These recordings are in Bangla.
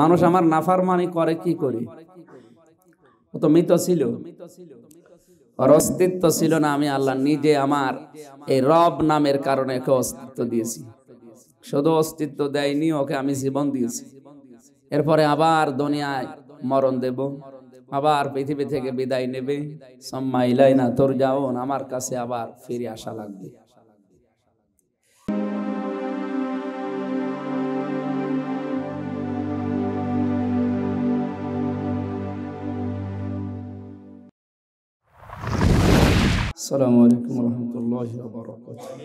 মানুষ আমার নাফার মানি করে কি করে ও তো মৃত ছিল ওর অস্তিত্ব ছিল না আমি আল্লাহ নিজে আমার এই রব নামের কারণে ওকে অস্তিত্ব দিয়েছি শুধু অস্তিত্ব দেয়নি ওকে আমি জীবন দিয়েছি এরপরে আবার দুনিয়ায় মরণ দেব আবার পৃথিবী থেকে বিদায় নেবে সম্মাইলাই না তোর যাও আমার কাছে আবার ফিরে আসা লাগবে السلام عليكم ورحمة الله وبركاته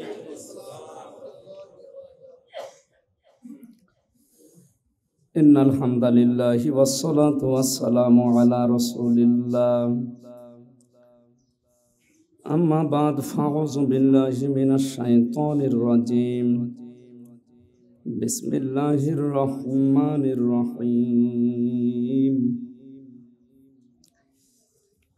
إن الحمد لله والصلاة والسلام على رسول الله أما بعد فأعوذ بالله من الشيطان الرجيم بسم الله الرحمن الرحيم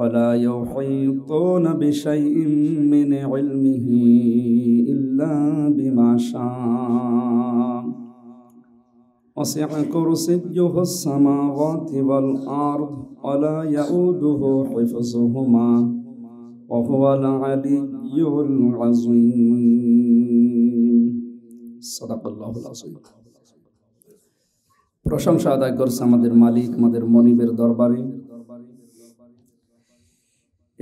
ولا يحيطون بشيء من علمه إلا بما شاء وسع كرسيه السماوات والأرض ولا يؤوده حفظهما وهو العلي العظيم صدق الله العظيم প্রশংসা আদায় করছে আমাদের মালিক আমাদের মনিবের দরবারে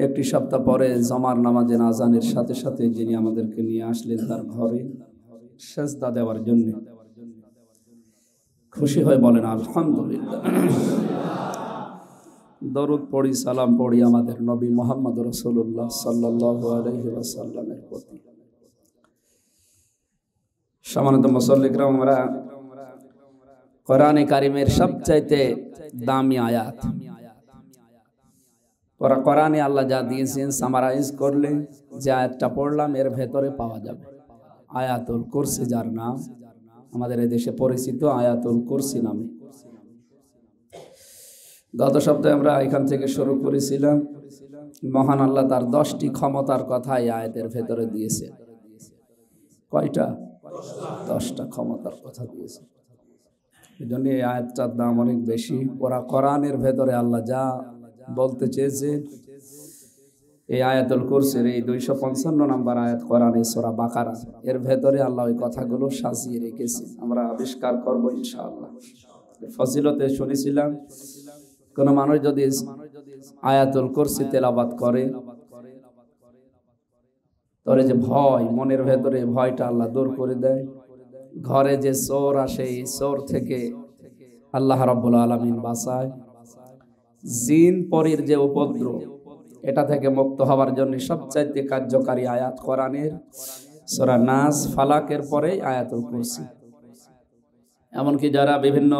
একটি সপ্তাহ পরে জমার নামাজে আজানের সাথে সাথে যিনি আমাদেরকে নিয়ে আসলেন তার ঘরে সেজদা দেওয়ার জন্য খুশি হয়ে বলেন আলহামদুলিল্লাহ দরুদ পড়ি সালাম পড়ি আমাদের নবী মোহাম্মদ রসুল্লাহ সাল্লাহ আলহিসাল্লামের প্রতি সামান্য মুসল্লিকরাম আমরা কোরআনে কারিমের সবচাইতে দামি আয়াত ওরা কোরআনে আল্লাহ যা দিয়েছেন সামারাইজ করলে যে আয়াতটা পড়লাম এর ভেতরে পাওয়া যাবে আয়াতুল কুরসি যার নাম আমাদের দেশে পরিচিত আয়াতুল কুরসি নামে গত সপ্তাহে আমরা এখান থেকে শুরু করেছিলাম মহান আল্লাহ তার দশটি ক্ষমতার কথা এই আয়াতের ভেতরে দিয়েছে কয়টা দশটা ক্ষমতার কথা দিয়েছে এই জন্য এই আয়াতটার দাম অনেক বেশি ওরা কোরআনের ভেতরে আল্লাহ যা বলতে চেয়েছেন এই আয়াতুল কোর্সের এই দুইশো পঞ্চান্ন নাম্বার আয়াত করান এই সোরা বাকারা এর ভেতরে আল্লাহ ওই কথাগুলো সাজিয়ে রেখেছি আমরা আবিষ্কার করব ইনশাআল্লাহ ফজিলতে শুনেছিলাম কোনো মানুষ যদি আয়াতুল কোর্সি তেলাবাদ করে তোর যে ভয় মনের ভেতরে ভয়টা আল্লাহ দূর করে দেয় ঘরে যে চোর আসে এই চোর থেকে আল্লাহ রব্বুল আলমিন বাসায় জিন পরের যে উপদ্রব এটা থেকে মুক্ত হওয়ার জন্য সবচাইতে কার্যকারী আয়াত কোরআনের সোরা নাস ফালাকের পরে আয়াতুল কুরসি এমনকি যারা বিভিন্ন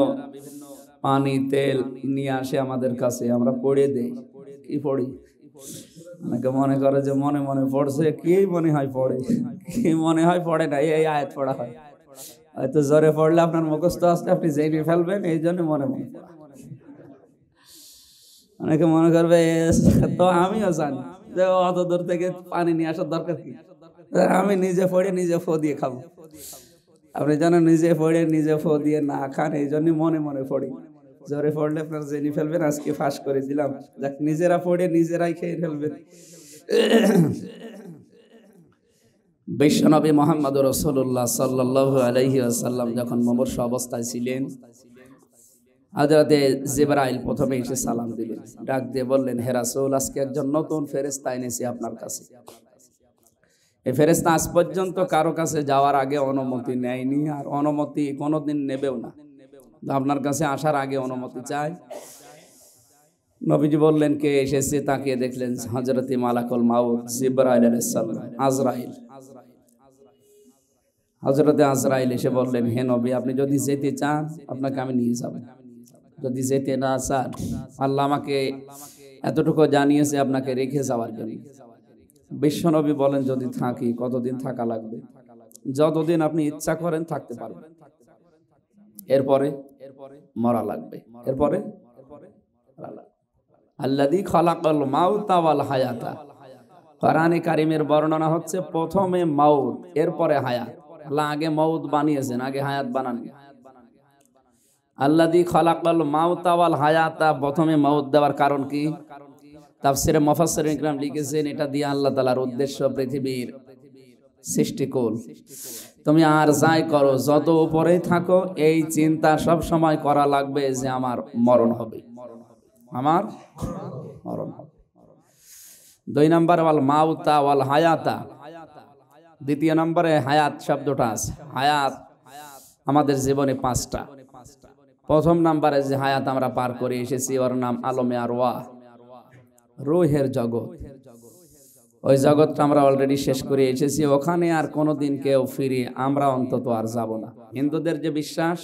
পানি তেল নিয়ে আসে আমাদের কাছে আমরা পড়ে দেই কি পড়ি অনেকে মনে করে যে মনে মনে পড়ছে কি মনে হয় পড়ে কি মনে হয় পড়ে না এই আয়াত পড়া হয় হয়তো জ্বরে পড়লে আপনার মুখস্থ আসলে আপনি জেনে ফেলবেন এই জন্য মনে মনে পড়া অনেকে মনে করবে তো আমিও জানি যে অত দূর থেকে পানি নিয়ে আসার দরকার কি আমি নিজে পড়ে নিজে ফো দিয়ে খাবো আপনি যেন নিজে পড়ে নিজে ফো দিয়ে না খান এই জন্য মনে মনে পড়ি জোরে পড়লে আপনার জেনে ফেলবেন আজকে ফাঁস করে দিলাম দেখ নিজেরা পড়ে নিজেরাই খেয়ে ফেলবেন বিশ্বনবী মোহাম্মদ রসল্লাহ সাল্লাহ আলহি আসাল্লাম যখন মমর্ষ অবস্থায় ছিলেন হাজরাতে জেবরাইল প্রথমে এসে সালাম দিলেন ডাক দিয়ে বললেন হেরাসৌল আজকে একজন নতুন ফেরেস্তা এনেছি আপনার কাছে এই ফেরেস্তা আজ পর্যন্ত কারো কাছে যাওয়ার আগে অনুমতি নেয়নি আর অনুমতি কোনোদিন নেবেও না আপনার কাছে আসার আগে অনুমতি চাই নবীজি বললেন কে এসেছে তাকে দেখলেন হজরতি মালাকুল মাউদ জিব্রাইল আলাইসাল্লাম আজরাইল হজরতে আজরাইল এসে বললেন হে নবী আপনি যদি যেতে চান আপনাকে আমি নিয়ে যাবেন যদি যেতে না স্যার আল্লাহ আমাকে এতটুকু জানিয়েছে আপনাকে রেখে যাওয়ার জন্য বিশ্বনবী বলেন যদি থাকি কতদিন থাকা লাগবে যতদিন আপনি ইচ্ছা করেন থাকতে পারবেন এরপরে মরা লাগবে এরপরে আল্লাদি খলাকল মাউতা ওয়াল হায়াতা কারিমের বর্ণনা হচ্ছে প্রথমে মাউত এরপরে হায়াত আল্লাহ আগে মাউত বানিয়েছেন আগে হায়াত বানান দি খলাকল মাউতাওয়াল হায়াতা প্রথমে মাউত দেওয়ার কারণ কি তাফসিরে মফাসের ইকরাম লিখেছেন এটা দিয়ে আল্লাহ তালার উদ্দেশ্য পৃথিবীর সৃষ্টিকূল তুমি আর যাই করো যত উপরে থাকো এই চিন্তা সব সময় করা লাগবে যে আমার মরণ হবে আমার মরণ হবে দুই নম্বর ওয়াল মাউতা ওয়াল হায়াতা দ্বিতীয় নম্বরে হায়াত শব্দটা আছে হায়াত আমাদের জীবনে পাঁচটা প্রথম নাম্বারে যে হায়াত আমরা পার করে এসেছি ওর নাম আলমে ওয়া রোহের জগৎ ওই জগৎটা আমরা অলরেডি শেষ করে এসেছি ওখানে আর কোনো দিন কেউ ফিরে আমরা অন্তত আর যাব না হিন্দুদের যে বিশ্বাস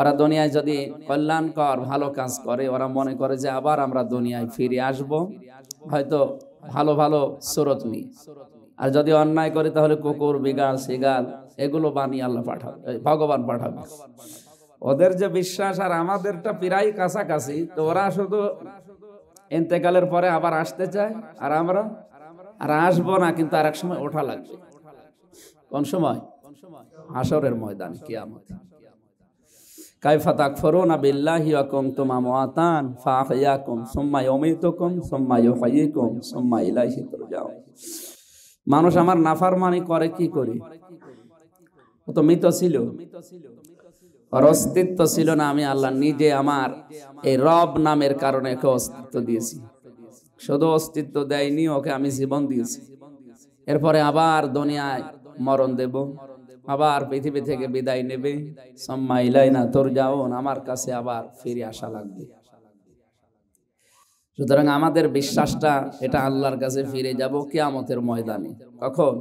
ওরা দুনিয়ায় যদি কল্যাণকর ভালো কাজ করে ওরা মনে করে যে আবার আমরা দুনিয়ায় ফিরে আসব হয়তো ভালো ভালো স্রোত নেই আর যদি অন্যায় করে তাহলে কুকুর বিগাল সিগাল এগুলো বানিয়ে আল্লাহ পাঠাবে ভগবান পাঠাবে ওদের যে বিশ্বাস আর আমাদেরটা প্রায় কাছাকাছি তো ওরা শুধু এতেকালের পরে আবার আসতে চায় আর আমরা আর আসবো না কিন্তু আর এক সময় ওঠা লাগবে কোন সময় আসরের ময়দান কি আমার মানুষ আমার নাফারমানি করে কি করে ও তো মৃত ছিল ওর অস্তিত্ব ছিল না আমি আল্লাহ নিজে আমার এই রব নামের কারণে ওকে অস্তিত্ব দিয়েছি শুধু অস্তিত্ব দেয়নি ওকে আমি জীবন দিয়েছি এরপরে আবার দুনিয়ায় মরণ দেব আবার পৃথিবী থেকে বিদায় নেবে সম্মা না তোর যাও আমার কাছে আবার ফিরে আসা লাগবে সুতরাং আমাদের বিশ্বাসটা এটা আল্লাহর কাছে ফিরে যাব কিয়ামতের ময়দানে কখন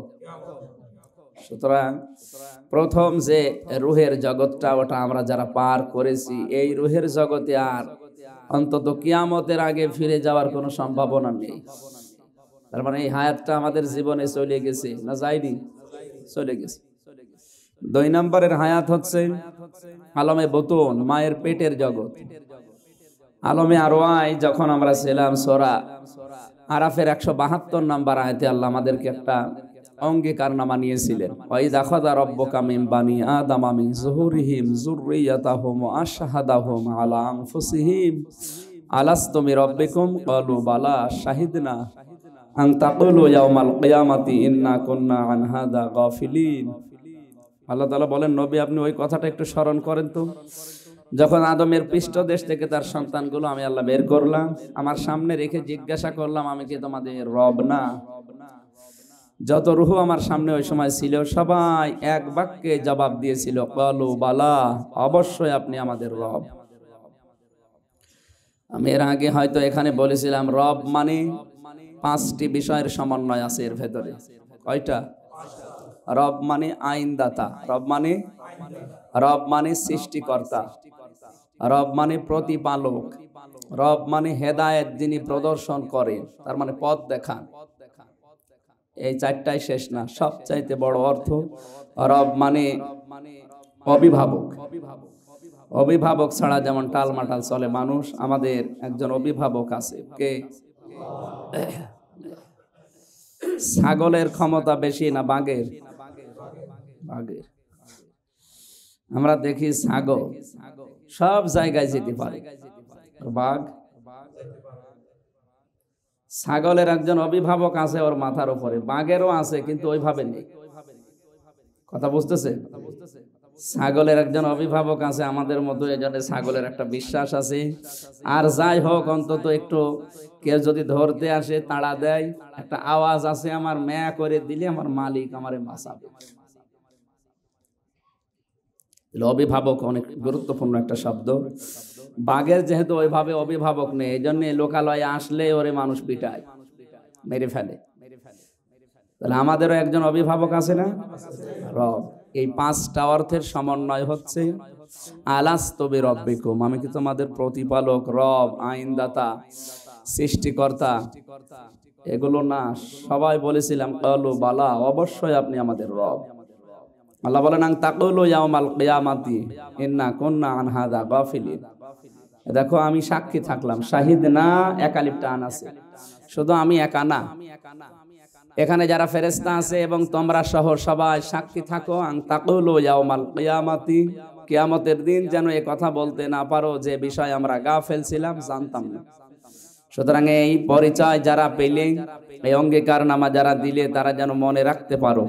সুতরাং প্রথম যে রুহের জগৎটা ওটা আমরা যারা পার করেছি এই রুহের জগতে আর অন্তত কিয়ামতের আগে ফিরে যাওয়ার কোনো সম্ভাবনা নেই তার মানে এই হায়াতটা আমাদের জীবনে চলে গেছে না যাইনি চলে গেছে দুই নম্বরের হায়াত হচ্ছে আলমে বোতন মায়ের পেটের জগৎ আলমে আরোয়াই যখন আমরা ছিলাম সোরা আরাফের একশো বাহাত্তর নাম্বার আয়তে আল্লাহ আমাদেরকে একটা অঙ্গীকারনামা নিয়েছিলেন ওয়াইদা খাদা রব্বকা মিন বানি আদম মিন যুহুরিহিম যুররিয়াতাহুম আশহাদাহুম আলা আনফুসিহিম আলাস্তু মিরাব্বিকুম ক্বালু বালা শাহিদনা আন তাকুলু ইয়াউমাল কিয়ামাতি ইন্না কুন্না আন হাদা গাফিলিন আল্লাহ তাআলা বলেন নবী আপনি ওই কথাটা একটু স্মরণ করেন তো যখন আদমের পৃষ্ঠ দেশ থেকে তার সন্তানগুলো আমি আল্লাহ বের করলাম আমার সামনে রেখে জিজ্ঞাসা করলাম আমি কি তোমাদের রব না যত রুহু আমার সামনে ওই সময় ছিল সবাই এক বাক্যে জবাব দিয়েছিল কলু বালা অবশ্যই আপনি আমাদের রব আমি এর আগে হয়তো এখানে বলেছিলাম রব মানে পাঁচটি বিষয়ের সমন্বয় আছে এর ভেতরে কয়টা রব মানে আইনদাতা রব মানে রব মানে সৃষ্টিকর্তা রব মানে প্রতিপালক রব মানে হেদায়েত যিনি প্রদর্শন করেন তার মানে পথ দেখান এই চারটাই শেষ না সব চাইতে বড় অর্থ রব মানে অভিভাবক অভিভাবক ছাড়া যেমন টালমাটাল চলে মানুষ আমাদের একজন অভিভাবক আছে কে ছাগলের ক্ষমতা বেশি না বাঘের বাঘের আমরা দেখি ছাগল সব জায়গায় যেতে পারে বাঘ ছাগলের একজন অভিভাবক আছে ওর মাথার উপরে বাঘেরও আছে কিন্তু ওইভাবে নেই কথা বুঝতেছে ছাগলের একজন অভিভাবক আছে আমাদের মতো এজন্য ছাগলের একটা বিশ্বাস আছে আর যাই হোক অন্তত একটু কেউ যদি ধরতে আসে তাড়া দেয় একটা আওয়াজ আছে আমার ম্যা করে দিলে আমার মালিক আমার মাসাবে তাহলে অভিভাবক অনেক গুরুত্বপূর্ণ একটা শব্দ বাঘের যেহেতু ওইভাবে অভিভাবক নেই এই জন্যে লোকালয়ে আসলে ওরে মানুষ পিটায় মেরে ফেলে তাহলে আমাদেরও একজন অভিভাবক আছে না রব এই পাঁচটা অর্থের সমন্বয় হচ্ছে আলাস তবে রব্বিকুম আমি কি তোমাদের প্রতিপালক রব আইনদাতা সৃষ্টিকর্তা এগুলো না সবাই বলেছিলাম কালো বালা অবশ্যই আপনি আমাদের রব আল্লাহ বলেন আং তাকলো ইয়ামাল কিয়ামাতি ইন্না কুননা আন হাযা গাফিলিন দেখো আমি সাক্ষী থাকলাম শাহিদ না একালিপটা আন আছে শুধু আমি একা না এখানে যারা ফেরেশতা আছে এবং তোমরা সহ সবাই সাক্ষী থাকো আং তাকলো ইয়ামাল কিয়ামাতি কিয়ামতের দিন যেন এ কথা বলতে না পারো যে বিষয় আমরা গাফিল ছিলাম জানতাম না সুতরাং এই পরিচয় যারা পেলে এই অঙ্গীকার নামা যারা দিলে তারা যেন মনে রাখতে পারো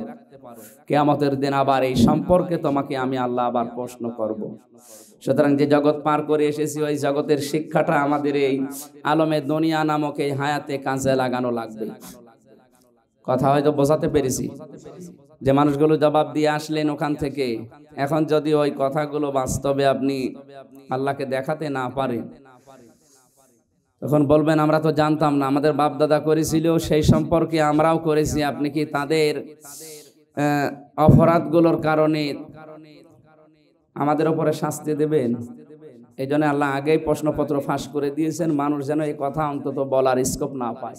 কেয়ামতের দিন আবার এই সম্পর্কে তোমাকে আমি আল্লাহ আবার প্রশ্ন করব। সুতরাং যে জগৎ পার করে এসেছি ওই জগতের শিক্ষাটা আমাদের এই আলমে দুনিয়া নামক এই হায়াতে কাঁচে লাগানো লাগবে কথা হয়তো বোঝাতে পেরেছি যে মানুষগুলো জবাব দিয়ে আসলেন ওখান থেকে এখন যদি ওই কথাগুলো বাস্তবে আপনি আল্লাহকে দেখাতে না পারেন তখন বলবেন আমরা তো জানতাম না আমাদের বাপ দাদা করেছিল সেই সম্পর্কে আমরাও করেছি আপনি কি তাদের অপরাধগুলোর কারণে আমাদের ওপরে শাস্তি দেবেন এই জন্য আল্লাহ আগেই প্রশ্নপত্র ফাঁস করে দিয়েছেন মানুষ যেন এই কথা অন্তত বলার স্কোপ না পায়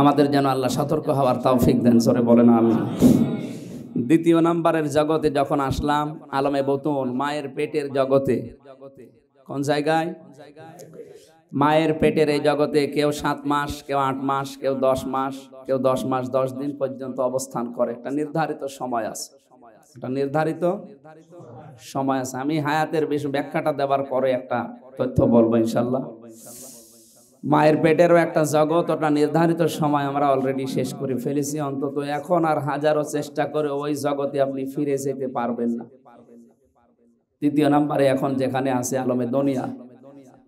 আমাদের যেন আল্লাহ সতর্ক হওয়ার তাও ফিক দেন সরে বলেন আল্লাহ দ্বিতীয় নাম্বারের জগতে যখন আসলাম আলমে বতুন মায়ের পেটের জগতে কোন জায়গায় মায়ের পেটের এই জগতে কেউ সাত মাস কেউ আট মাস কেউ দশ মাস কেউ দশ মাস দশ দিন পর্যন্ত অবস্থান করে একটা নির্ধারিত সময় আছে একটা নির্ধারিত সময় আছে আমি হায়াতের বিষয় ব্যাখ্যাটা দেবার পরে একটা তথ্য বলবো ইনশাল্লাহ মায়ের পেটেরও একটা জগৎ ওটা নির্ধারিত সময় আমরা অলরেডি শেষ করে ফেলেছি অন্তত এখন আর হাজারো চেষ্টা করে ওই জগতে আপনি ফিরে যেতে পারবেন না তৃতীয় নাম্বারে এখন যেখানে আছে আলমে দুনিয়া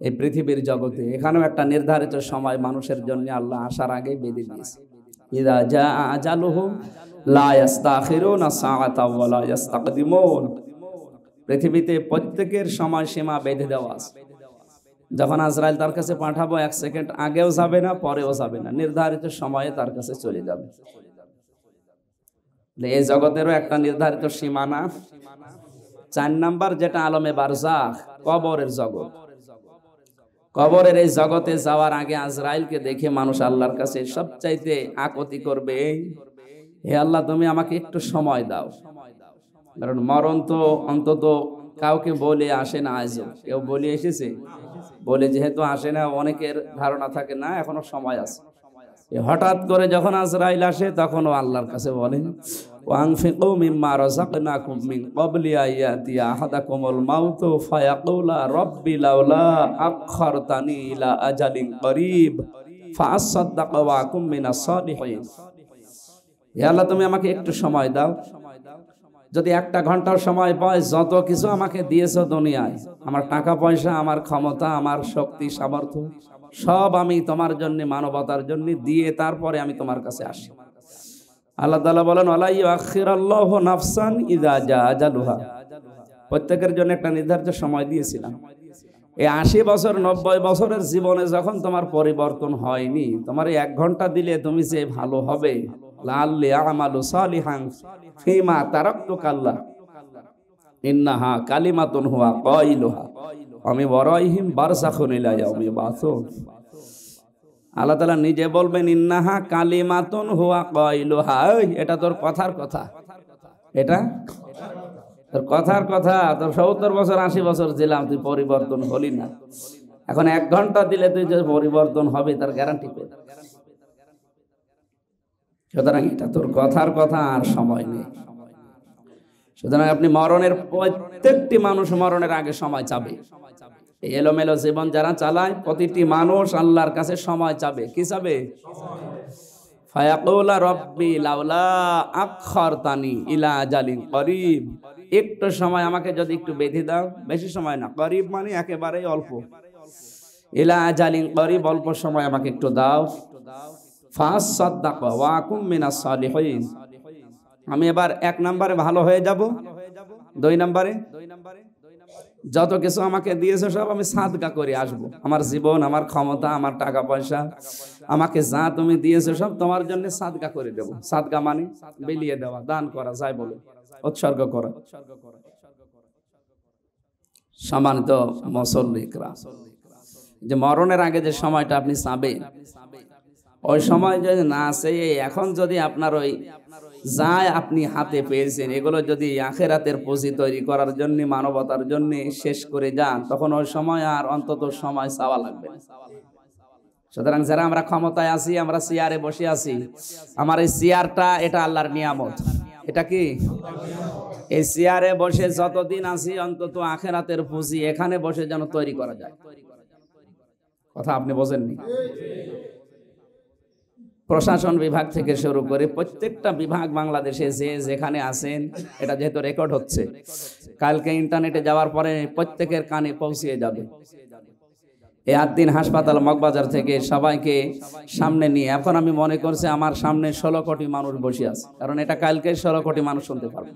এই পৃথিবীর জগতে এখানেও একটা নির্ধারিত সময় মানুষের জন্য আল্লাহ আসার আগে বেঁধে দিয়েছে ইদা যা আজালুহুম লা পৃথিবীতে প্রত্যেকের সময় সীমা বেঁধে দেওয়া যখন আজরাইল তার কাছে পাঠাবো এক সেকেন্ড আগেও যাবে না পরেও যাবে না নির্ধারিত সময়ে তার কাছে চলে যাবে এই জগতেরও একটা নির্ধারিত সীমানা চার নাম্বার যেটা আলমে বারজাহ কবরের জগৎ কবরের এই জগতে যাওয়ার আগে আজরাইলকে দেখে মানুষ আল্লাহর কাছে সবচাইতে আকতি করবে হে আল্লাহ তুমি আমাকে একটু সময় দাও কারণ মরণ তো অন্তত কাউকে বলে আসে না আজ কেউ বলে এসেছে বলে যেহেতু আসে না অনেকের ধারণা থাকে না এখনো সময় আছে হঠাৎ করে যখন আজরাইল আসে তখন ও আল্লাহর কাছে বলেন وأنفقوا مما رزقناكم من قبل أن يأتي أحدكم الموت فيقول رب لولا أخرتني إلى أجل قريب فأصدق من الصالحين তুমি আমাকে একটু সময় দাও যদি একটা ঘন্টার সময় পাই যত কিছু আমাকে দিয়েছ দুনিয়ায় আমার টাকা পয়সা আমার ক্ষমতা আমার শক্তি সামর্থ্য সব আমি তোমার জন্য মানবতার জন্য দিয়ে তারপরে আমি তোমার কাছে আসি আল্লাহ তালা বলেন আল্লাহ নাফসান ইদা যা জালুহা প্রত্যেকের জন্য একটা নির্ধারিত সময় দিয়েছিলাম এই আশি বছর নব্বই বছরের জীবনে যখন তোমার পরিবর্তন হয়নি তোমার এক ঘন্টা দিলে তুমি যে ভালো হবে লাল্লি আমালু সালিহাং ফিমা তারক্ত ইন্নাহা হুয়া আমি বরাইহিম বারসাখুন ইলাইয়া আমি বাসুন আল্লাহ তালা নিজে বলবেন ইন্নাহা কালিমাতন হুয়া কয়লোহা ওই এটা তোর কথার কথা এটা তোর কথার কথা তোর সত্তর বছর আশি বছর ছিলাম তুই পরিবর্তন হলি না এখন এক ঘন্টা দিলে তুই যে পরিবর্তন হবে তার গ্যারান্টি পেয়ে সুতরাং এটা তোর কথার কথা আর সময় নেই সুতরাং আপনি মরণের প্রত্যেকটি মানুষ মরণের আগে সময় চাবে এই এলোমেলো জীবন যারা চালায় প্রতিটি মানুষ আল্লাহর কাছে সময় চাবে কি চাবে একটু সময় আমাকে যদি একটু বেঁধে দাও বেশি সময় না করিব মানে একেবারেই অল্প ইলা জালিন করিব অল্প সময় আমাকে একটু দাও ফাস সাদ্দাক ওয়াকুম মিনাস সালিহিন আমি এবার এক নম্বরে ভালো হয়ে যাব দুই নম্বরে দুই নম্বরে যত কিছু আমাকে দিয়েছে সব আমি সাদগা করে আসব। আমার জীবন আমার ক্ষমতা আমার টাকা পয়সা আমাকে যা তুমি দিয়েছো সব তোমার জন্য সাদগা করে দেব সাদগা মানে বেলিয়ে দেওয়া দান করা যায় বলে উৎসর্গ করা সম্মানিত মুসল্লিকরা যে মরণের আগে যে সময়টা আপনি চাবেন ওই সময় যদি না আসে এখন যদি আপনার ওই যা আপনি হাতে পেয়েছেন এগুলো যদি আখেরাতের পুঁজি তৈরি করার জন্য মানবতার জন্য শেষ করে যান তখন ওই সময় আর অন্তত সময় চাওয়া লাগবে সুতরাং যারা আমরা ক্ষমতায় আছি আমরা চেয়ারে বসে আছি আমার এই চেয়ারটা এটা আল্লাহর নিয়ামত এটা কি এই চেয়ারে বসে যতদিন আছি অন্তত আখেরাতের পুঁজি এখানে বসে যেন তৈরি করা যায় কথা আপনি বোঝেননি প্রশাসন বিভাগ থেকে শুরু করে প্রত্যেকটা বিভাগ বাংলাদেশে যে যেখানে আছেন এটা যেহেতু রেকর্ড হচ্ছে কালকে ইন্টারনেটে যাওয়ার পরে প্রত্যেকের কানে পৌঁছিয়ে যাবে এই আদিন হাসপাতাল মগবাজার থেকে সবাইকে সামনে নিয়ে এখন আমি মনে করছি আমার সামনে ষোলো কোটি মানুষ বসে আছে কারণ এটা কালকে ষোলো কোটি মানুষ শুনতে পারবে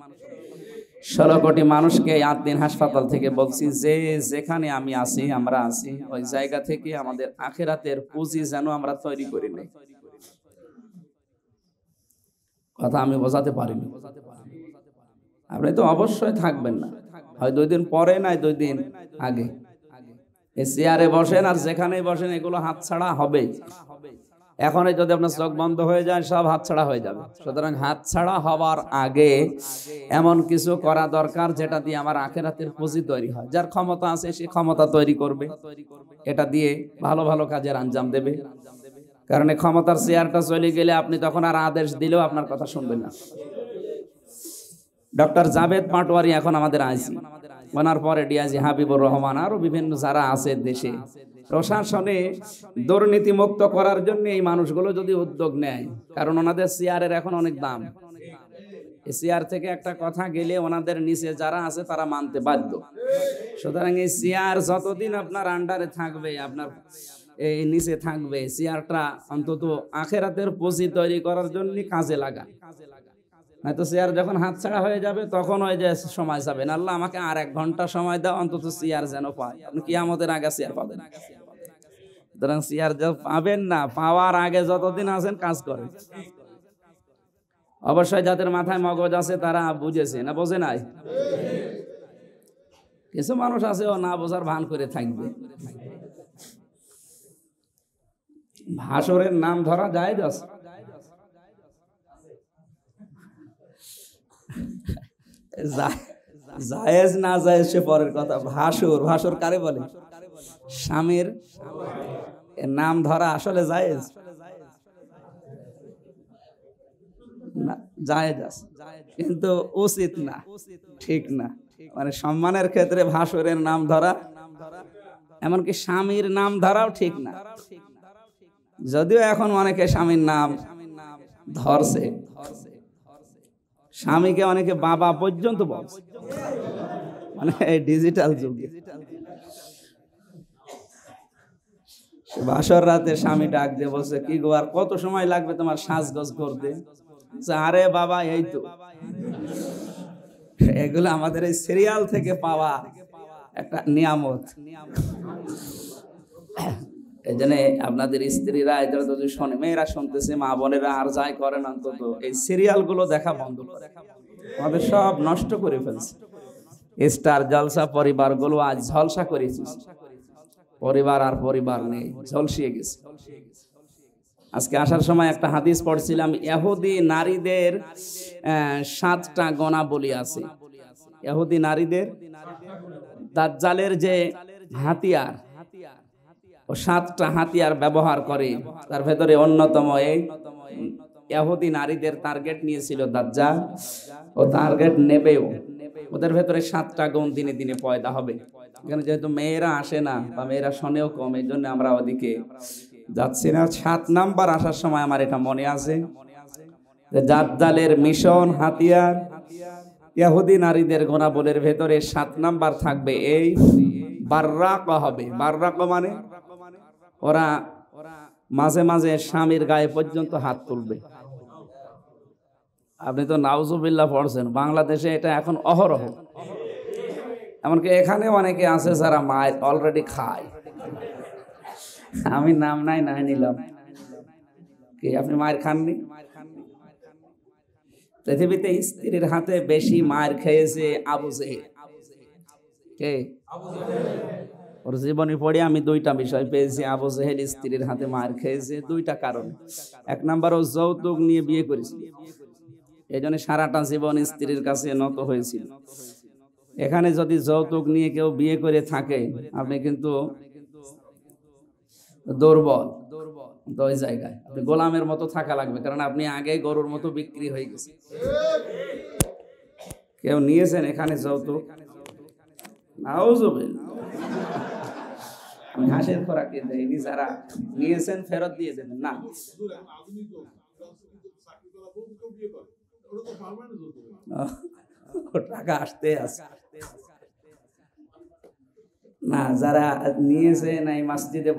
ষোলো কোটি মানুষকে আদিন হাসপাতাল থেকে বলছি যে যেখানে আমি আছি আমরা আছি ওই জায়গা থেকে আমাদের আখেরাতের পুঁজি যেন আমরা তৈরি করি নেই কথা আমি বোঝাতে পারিনি আপনি তো অবশ্যই থাকবেন না হয় দুই দিন পরে নাই দুই দিন আগে এই চেয়ারে বসেন আর যেখানেই বসেন এগুলো হাত ছাড়া হবে এখন যদি আপনার চোখ বন্ধ হয়ে যায় সব হাত ছাড়া হয়ে যাবে সুতরাং হাত ছাড়া হওয়ার আগে এমন কিছু করা দরকার যেটা দিয়ে আমার আখের হাতের পুঁজি তৈরি হয় যার ক্ষমতা আছে সে ক্ষমতা তৈরি করবে এটা দিয়ে ভালো ভালো কাজের আঞ্জাম দেবে কারণ ক্ষমতার চেয়ারটা চলে গেলে আপনি তখন আর আদেশ দিলেও আপনার কথা শুনবেন না ডক্টর জাভেদ পাটোয়ারি এখন আমাদের আইসি ওনার পরে ডিআইজি হাবিবুর রহমান আরও বিভিন্ন যারা আছে দেশে প্রশাসনে দুর্নীতি মুক্ত করার জন্য এই মানুষগুলো যদি উদ্যোগ নেয় কারণ ওনাদের চেয়ারের এখন অনেক দাম চেয়ার থেকে একটা কথা গেলে ওনাদের নিচে যারা আছে তারা মানতে বাধ্য সুতরাং এই চেয়ার যতদিন আপনার আন্ডারে থাকবে আপনার এই নিচে থাকবে চেয়ারটা অন্তত আখেরাতের পুঁজি তৈরি করার জন্য কাজে লাগা নয়তো চেয়ার যখন হাত ছাড়া হয়ে যাবে তখন ওই যে সময় যাবে না আল্লাহ আমাকে আর এক ঘন্টা সময় দাও অন্তত চেয়ার যেন পায় আমাদের আগে চেয়ার পাবেন সুতরাং চেয়ার যা পাবেন না পাওয়ার আগে যতদিন আছেন কাজ করেন অবশ্যই যাদের মাথায় মগজ আছে তারা বুঝেছে না বোঝে নাই কিছু মানুষ আছে ও না বোঝার ভান করে থাকবে হাসরের নাম ধরা যায় দশ জায়েজ না জায়েজ সে পরের কথা ভাসুর ভাসুর কারে বলে স্বামীর নাম ধরা আসলে জায়েজ জায়েজ আছে কিন্তু উচিত না ঠিক না মানে সম্মানের ক্ষেত্রে ভাসুরের নাম ধরা এমনকি স্বামীর নাম ধরাও ঠিক না যদিও এখন অনেকে স্বামীর নাম ধরছে স্বামীকে অনেকে বাবা পর্যন্ত বলছে মানে ডিজিটাল যুগ বাসর রাতে স্বামী ডাক দিয়ে বলছে কি গো আর কত সময় লাগবে তোমার সাজগজ করতে আরে বাবা এই তো এগুলো আমাদের এই সিরিয়াল থেকে পাওয়া একটা নিয়ামত নিয়ামত এই জন্য আপনাদের স্ত্রীরা এদের যদি শোনে মেয়েরা শুনতেছে মা বোনেরা আর যাই করেন অন্তত এই সিরিয়ালগুলো দেখা বন্ধ করে আমাদের সব নষ্ট করে ফেলছে স্টার জলসা পরিবারগুলো আজ ঝলসা করেছে পরিবার আর পরিবার নেই ঝলসিয়ে গেছে আজকে আসার সময় একটা হাদিস পড়ছিলাম এহুদি নারীদের সাতটা গোনা বলি আছে এহুদি নারীদের দাজ্জালের যে হাতিয়ার ও সাতটা হাতিয়ার ব্যবহার করে তার ভেতরে অন্যতম এই নারীদের টার্গেট নিয়েছিল দাজ্জা ও টার্গেট নেবেও ওদের ভেতরে সাতটা গুণ দিনে দিনে পয়দা হবে এখানে যেহেতু মেয়েরা আসে না বা মেয়েরা শোনেও কম এই জন্য আমরা ওদিকে যাচ্ছি না সাত নাম্বার আসার সময় আমার এটা মনে আছে জাদ্দালের মিশন হাতিয়ার ইয়াহুদি নারীদের গোনাবলের ভেতরে সাত নাম্বার থাকবে এই বার্রাক হবে বার্রাক মানে ওরা মাঝে মাঝে স্বামীর গায়ে পর্যন্ত হাত তুলবে আপনি তো নাউজুবিল্লা পড়ছেন বাংলাদেশে এটা এখন অহরহ এমনকি এখানে অনেকে আছে যারা মায়ের অলরেডি খায় আমি নাম নাই নাই নিলাম কি আপনি মায়ের খাননি পৃথিবীতে স্ত্রীর হাতে বেশি মায়ের খেয়েছে আবু জেহে কে ওর জীবনী পড়ে আমি দুইটা বিষয় পেয়েছি আবু জেহেল স্ত্রীর হাতে মার খেয়েছে দুইটা কারণ এক নাম্বার ও যৌতুক নিয়ে বিয়ে করেছিল এই জন্য সারাটা জীবন স্ত্রীর কাছে নত হয়েছিল এখানে যদি যৌতুক নিয়ে কেউ বিয়ে করে থাকে আপনি কিন্তু দুর্বল তো জায়গায় আপনি গোলামের মতো থাকা লাগবে কারণ আপনি আগে গরুর মতো বিক্রি হয়ে গেছে কেউ নিয়েছেন এখানে যৌতুক নাও জবে ঘাসের খোরাক দেয় ইনি যারা নিয়েছেন ফেরত দিয়ে দেবেন না টাকা আসতে না যারা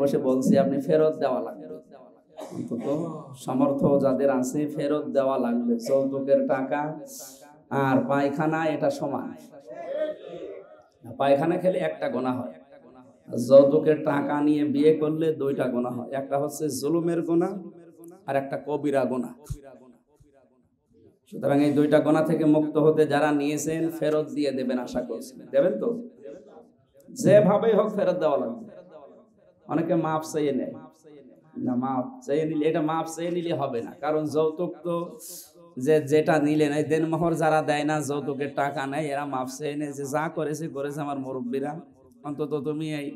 বসে বলছে আপনি ফেরত দেওয়া লাগবে সমর্থ যাদের আছে ফেরত দেওয়া লাগবে চৌতুকের টাকা আর পায়খানা এটা সমান পায়খানা খেলে একটা গোনা হয় যৌতুকে টাকা নিয়ে বিয়ে করলে দুইটা গোনা হয় একটা হচ্ছে জুলুমের গোনা আর একটা কবিরা গোনা সুতরাং এই দুইটা গোনা থেকে মুক্ত হতে যারা নিয়েছেন ফেরত দিয়ে দেবেন আশা করছেন দেবেন তো যেভাবেই হোক ফেরত দেওয়া লাগবে অনেকে মাপ চাইয়ে নেয় না মাপ চাইয়ে নিলে এটা মাপ চাইয়ে নিলে হবে না কারণ যৌতুক তো যে যেটা নিলে এই দেনমোহর যারা দেয় না যৌতুকের টাকা নেয় এরা মাপ চাইয়ে নেয় যে যা করেছে করেছে আমার মুরব্বীরা অন্তত তুমি এই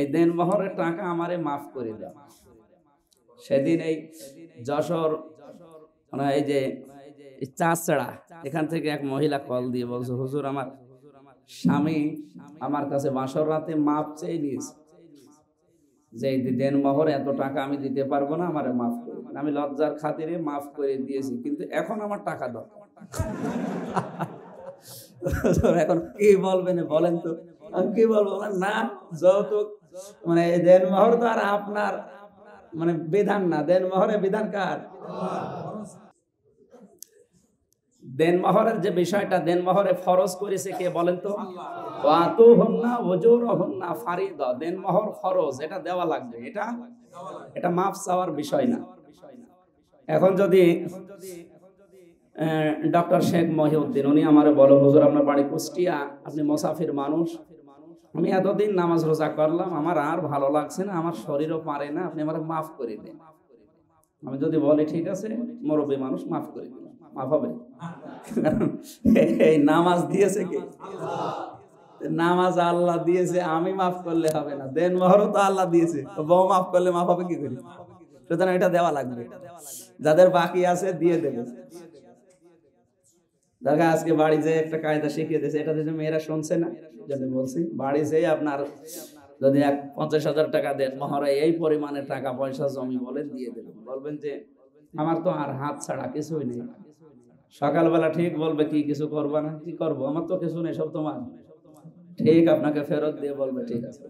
এই মহরের টাকা আমারে মাফ করে দাও সেদিন এই যশোর মানে এই যে চাঁচড়া এখান থেকে এক মহিলা কল দিয়ে বলছে হুজুর আমার স্বামী আমার কাছে বাসর রাতে মাফ চেয়ে নিয়েছে যে দেন মহর এত টাকা আমি দিতে পারবো না আমারে মাফ করে আমি লজ্জার খাতিরে মাফ করে দিয়েছি কিন্তু এখন আমার টাকা দরকার এখন কি বলবেন বলেন তো কি বলবো না যৌতুক মানে দেন মহর তো আর আপনার মানে বিধান না দেন মহরে বিধান কার দেন মহরের যে বিষয়টা দেন মহরে ফরজ করেছে কে বলেন তো ওয়াতু হন না ওজোর হন না ফারিদ দেন মহর ফরজ এটা দেওয়া লাগবে এটা এটা মাফ চাওয়ার বিষয় না এখন যদি ডক্টর শেখ মহিউদ্দিন উনি আমার বলো হুজুর আপনার বাড়ি কুষ্টিয়া আপনি মোসাফির মানুষ আমি এতদিন নামাজ রোজা করলাম আমার আর ভালো লাগছে না আমার শরীরও পারে না আপনি আমার মাফ করে দেন আমি যদি বলি ঠিক আছে মরবে মানুষ মাফ করে দিন মাফ হবে এই নামাজ দিয়েছে কি নামাজ আল্লাহ দিয়েছে আমি মাফ করলে হবে না দেন মহরও তো আল্লাহ দিয়েছে বউ মাফ করলে মাফ হবে কি করি সুতরাং এটা দেওয়া লাগবে যাদের বাকি আছে দিয়ে দেবে দেখা আজকে বাড়ি যেয়ে একটা কায়দা শিখিয়ে দিয়েছে এটা যদি মেয়েরা শুনছে না যদি বলছি বাড়ি যেয়ে আপনার যদি এক পঞ্চাশ হাজার টাকা দেন মহারায় এই পরিমাণে টাকা পয়সা জমি বলে দিয়ে দেবেন বলবেন যে আমার তো আর হাত ছাড়া কিছুই নেই সকালবেলা ঠিক বলবে কি কিছু করবা না কি করবো আমার তো কিছু নেই সব তোমার ঠিক আপনাকে ফেরত দিয়ে বলবে ঠিক আছে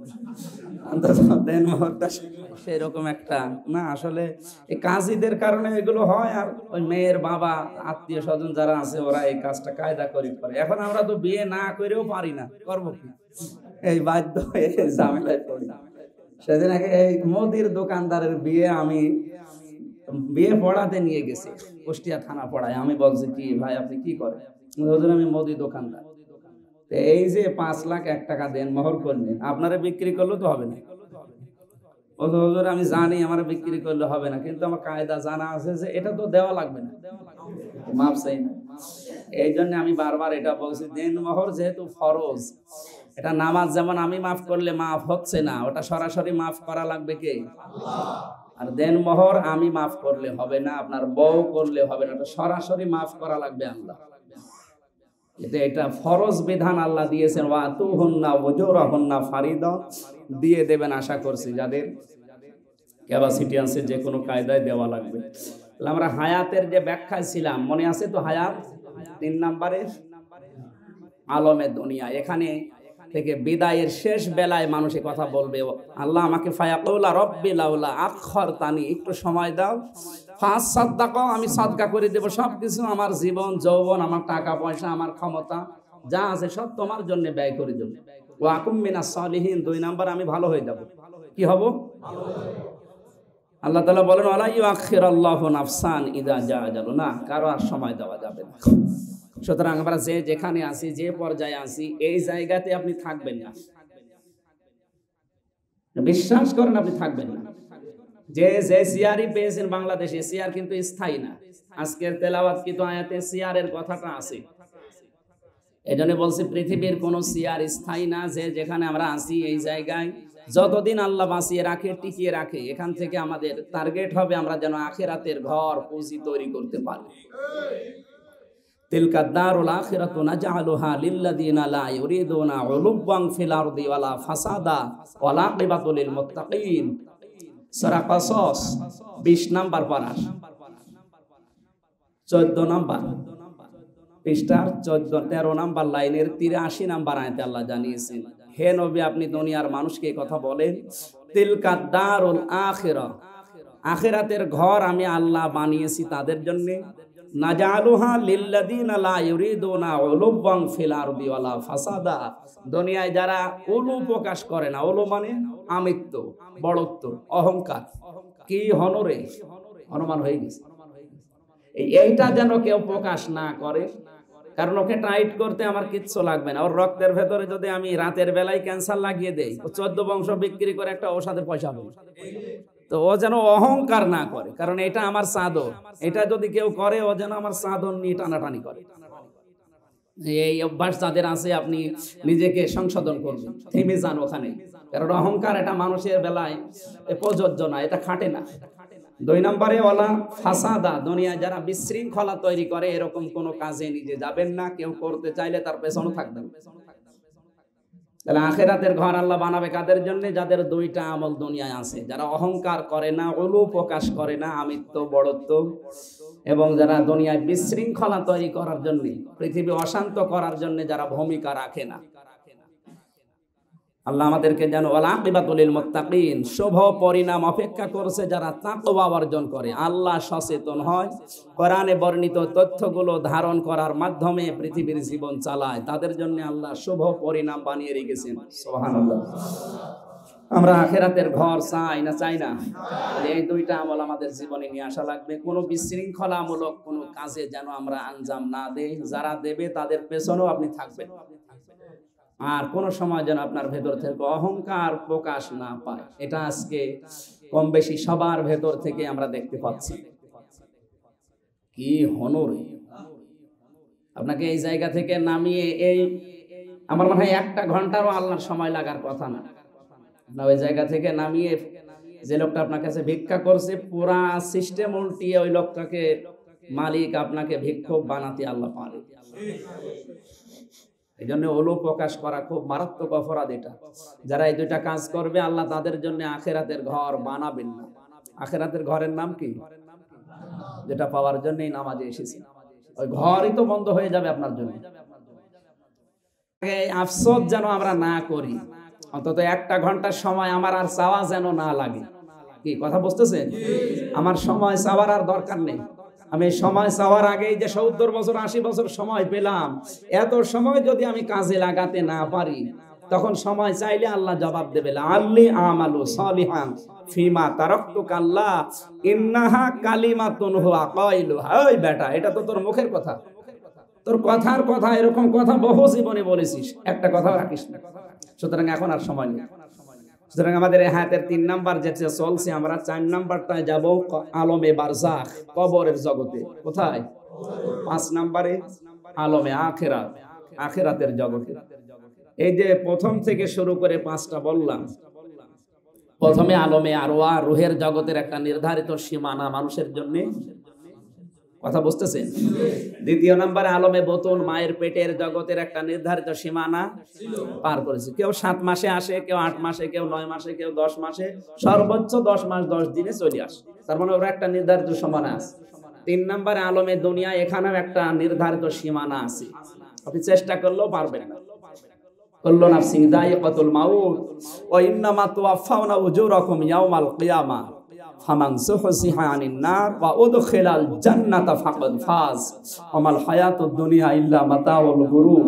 সেরকম একটা না আসলে এই কাজীদের কারণে এগুলো হয় আর ওই মেয়ের বাবা আত্মীয় স্বজন যারা আছে ওরা এই কাজটা কায়দা করে এখন আমরা তো বিয়ে না করেও পারি না করবো কি এই বাধ্য ঝামেলায় পড়ি সেদিন এই মোদির দোকানদারের বিয়ে আমি বিয়ে পড়াতে নিয়ে গেছি কুষ্টিয়া থানা পড়ায় আমি বলছি কি ভাই আপনি কি করেন আমি মোদি দোকানদার এই যে পাঁচ লাখ এক টাকা দেন মহর করলেন আপনারা বিক্রি করলে তো হবে না আমি জানি আমার বিক্রি করলে হবে না কিন্তু আমার কায়দা জানা আছে যে এটা তো দেওয়া লাগবে না মাপ চাই না এই জন্য আমি বারবার এটা বলছি দেন মহর যেহেতু ফরজ এটা নামাজ যেমন আমি মাফ করলে মাফ হচ্ছে না ওটা সরাসরি মাফ করা লাগবে কে আর দেন মহর আমি মাফ করলে হবে না আপনার বউ করলে হবে না ওটা সরাসরি মাফ করা লাগবে আল্লাহ এটা এটা ফরজ বিধান আল্লাহ দিয়েছেন ওয়া তুহন্না হন্না ফারিদ দিয়ে দেবেন আশা করছি যাদের ক্যাপাসিটি আছে যে কোনো কায়দায় দেওয়া লাগবে আমরা হায়াতের যে ব্যাখ্যা ছিলাম মনে আছে তো হায়াত তিন নাম্বারের আলমের দুনিয়া এখানে থেকে বিদায়ের শেষ বেলায় মানুষে কথা বলবে আল্লাহ আমাকে ফায়াকৌলা রব্বে লাউলা আক্ষর তানি একটু সময় দাও ফাঁস সাদ্দাকও আমি সাদকা করে দেবো সব কিছু আমার জীবন যৌবন আমার টাকা পয়সা আমার ক্ষমতা যা আছে সব তোমার জন্য ব্যয় করে দেবো ও আকুমিনা সলিহীন দুই নাম্বার আমি ভালো হয়ে যাব কি হব আল্লাহ তালা বলেন আল্লাহ আখির আল্লাহ নাফসান ইদা যা যাবো না কারো আর সময় দেওয়া যাবে না সুতরাং আমরা যে যেখানে আসি যে পর্যায়ে আসি এই জায়গাতে আপনি থাকবেন না বিশ্বাস করেন আপনি থাকবেন না যে যে সিয়ারই পেয়েছেন বাংলাদেশে সিয়ার কিন্তু স্থায়ী না আজকের তেলাওয়াত কিন্তু আয়াতে সিয়ারের কথাটা আছে এই জন্য বলছি পৃথিবীর কোন সিয়ার স্থায়ী না যে যেখানে আমরা আসি এই জায়গায় যতদিন আল্লাহ বাঁচিয়ে রাখে টিকিয়ে রাখে এখান থেকে আমাদের টার্গেট হবে আমরা যেন আখেরাতের ঘর পুঁজি তৈরি করতে পারি নাম্বার নাম্বার নাম্বার লাইনের নাম্বার আল্লাহ জানিয়েছেন হে নবী আপনি দুনিয়ার মানুষকে কথা বলেন তিলকা দারুল আখিরাতের ঘর আমি আল্লাহ বানিয়েছি তাদের জন্য ফিল ফাসাদা দুনিয়ায় যারা প্রকাশ করে না মানে বড়ত্ব অহংকার কি এইটা যেন কেউ প্রকাশ না করে কারণ ওকে টাইট করতে আমার কিচ্ছু লাগবে না ওর রক্তের ভেতরে যদি আমি রাতের বেলায় ক্যান্সার লাগিয়ে দেই চোদ্দ বংশ বিক্রি করে একটা ওষুধের পয়সা দেবো তো ও যেন অহংকার না করে কারণ এটা আমার চাদর এটা যদি কেউ করে ও যেন আমার চাদর নিয়ে টানাটানি করে এই অভ্যাস যাদের আছে আপনি নিজেকে সংশোধন করবেন থেমে যান ওখানে কারণ অহংকার এটা মানুষের বেলায় প্রযোজ্য না এটা খাটে না দুই নম্বরে ওলা ফাসাদা দুনিয়া যারা বিশৃঙ্খলা তৈরি করে এরকম কোনো কাজে নিজে যাবেন না কেউ করতে চাইলে তার পেছনও থাকবেন তাহলে আখেরাতের ঘর আল্লাহ বানাবে কাদের জন্য যাদের দুইটা আমল দুনিয়ায় আছে যারা অহংকার করে না অলু প্রকাশ করে না আমিত্ব বড়ত্ব এবং যারা দুনিয়ায় বিশৃঙ্খলা তৈরি করার জন্য পৃথিবী অশান্ত করার জন্য যারা ভূমিকা রাখে না আল্লাহ আমাদেরকে যেন আলাকিবাতুলিল মোত্তাকিন শুভ পরিণাম অপেক্ষা করছে যারা তাকওয়া অর্জন করে আল্লাহ সচেতন হয় কোরআনে বর্ণিত তথ্যগুলো ধারণ করার মাধ্যমে পৃথিবীর জীবন চালায় তাদের জন্য আল্লাহ শুভ পরিণাম বানিয়ে রেখেছেন সুবহানাল্লাহ আমরা আখেরাতের ঘর চাই না চাই না এই দুইটা আমল আমাদের জীবনে নিয়ে আসা লাগবে কোনো বিশৃঙ্খলামূলক কোনো কাজে যেন আমরা আঞ্জাম না দেই যারা দেবে তাদের পেছনেও আপনি থাকবেন আর কোন সময় যেন আপনার ভেতর থেকে অহংকার প্রকাশ না পায় এটা আজকে কম বেশি সবার ভেতর থেকে আমরা দেখতে পাচ্ছি কি হনরে আপনাকে এই জায়গা থেকে নামিয়ে এই আমার মনে হয় একটা ঘন্টারও আল্লাহর সময় লাগার কথা না না ওই জায়গা থেকে নামিয়ে যে লোকটা আপনার কাছে ভিক্ষা করছে পুরা সিস্টেম উল্টিয়ে ওই লোকটাকে মালিক আপনাকে ভিক্ষক বানাতে আল্লাহ পারে এই জন্য ওলো প্রকাশ করা খুব মারাত্মক অপরাধ এটা যারা এই দুইটা কাজ করবে আল্লাহ তাদের জন্য আখেরাতের ঘর বানাবেন না আখেরাতের ঘরের নাম কি যেটা পাওয়ার জন্যই নামাজে এসেছে ওই ঘরই তো বন্ধ হয়ে যাবে আপনার জন্য আফসোস যেন আমরা না করি অন্তত একটা ঘন্টার সময় আমার আর চাওয়া যেন না লাগে কি কথা বুঝতেছেন আমার সময় চাওয়ার আর দরকার নেই আমি সময় চাওয়ার আগেই যে সত্তর বছর আশি বছর সময় পেলাম এত সময় যদি আমি কাজে লাগাতে না পারি তখন সময় চাইলে আল্লাহ জবাব দেবে আল্লি আমালু সলিহান বেটা এটা তো তোর মুখের কথা তোর কথার কথা এরকম কথা বহু জীবনে বলেছিস একটা রাখিস না সুতরাং এখন আর সময় নেই সুতরাং আমাদের এই হায়াতের তিন নাম্বার যেতে চলছে আমরা চার নাম্বারটায় যাব আলমে বারজাখ কবরের জগতে কোথায় পাঁচ নাম্বারে আলমে আখেরা আখেরাতের জগতে এই যে প্রথম থেকে শুরু করে পাঁচটা বললাম প্রথমে আলমে আরোয়া রুহের জগতের একটা নির্ধারিত সীমানা মানুষের জন্য কথা বুঝতেছেন দ্বিতীয় নম্বরে আলমে বতন মায়ের পেটের জগতের একটা নির্ধারিত সীমানা পার করেছে কেউ সাত মাসে আসে কেউ আট মাসে কেউ নয় মাসে কেউ দশ মাসে সর্বোচ্চ দশ মাস দশ দিনে চলে আসে তার মানে ওরা একটা নির্ধারিত সীমানা আছে তিন নম্বরে আলমে দুনিয়া এখানেও একটা নির্ধারিত সীমানা আছে আপনি চেষ্টা করলেও পারবেন না কল্ল নাফসিং দায়ী কতুল মাউ ও ইন্নামা তো আফাউনা উজুরকম ইয়াউমাল কিয়ামা ফামান সুহসিহা আনিন নার ওয়া উদখিলাল জান্নাতা ফাকাদ ফাজ আমাল হায়াতুদ দুনিয়া ইল্লা মাতাউল গুরুর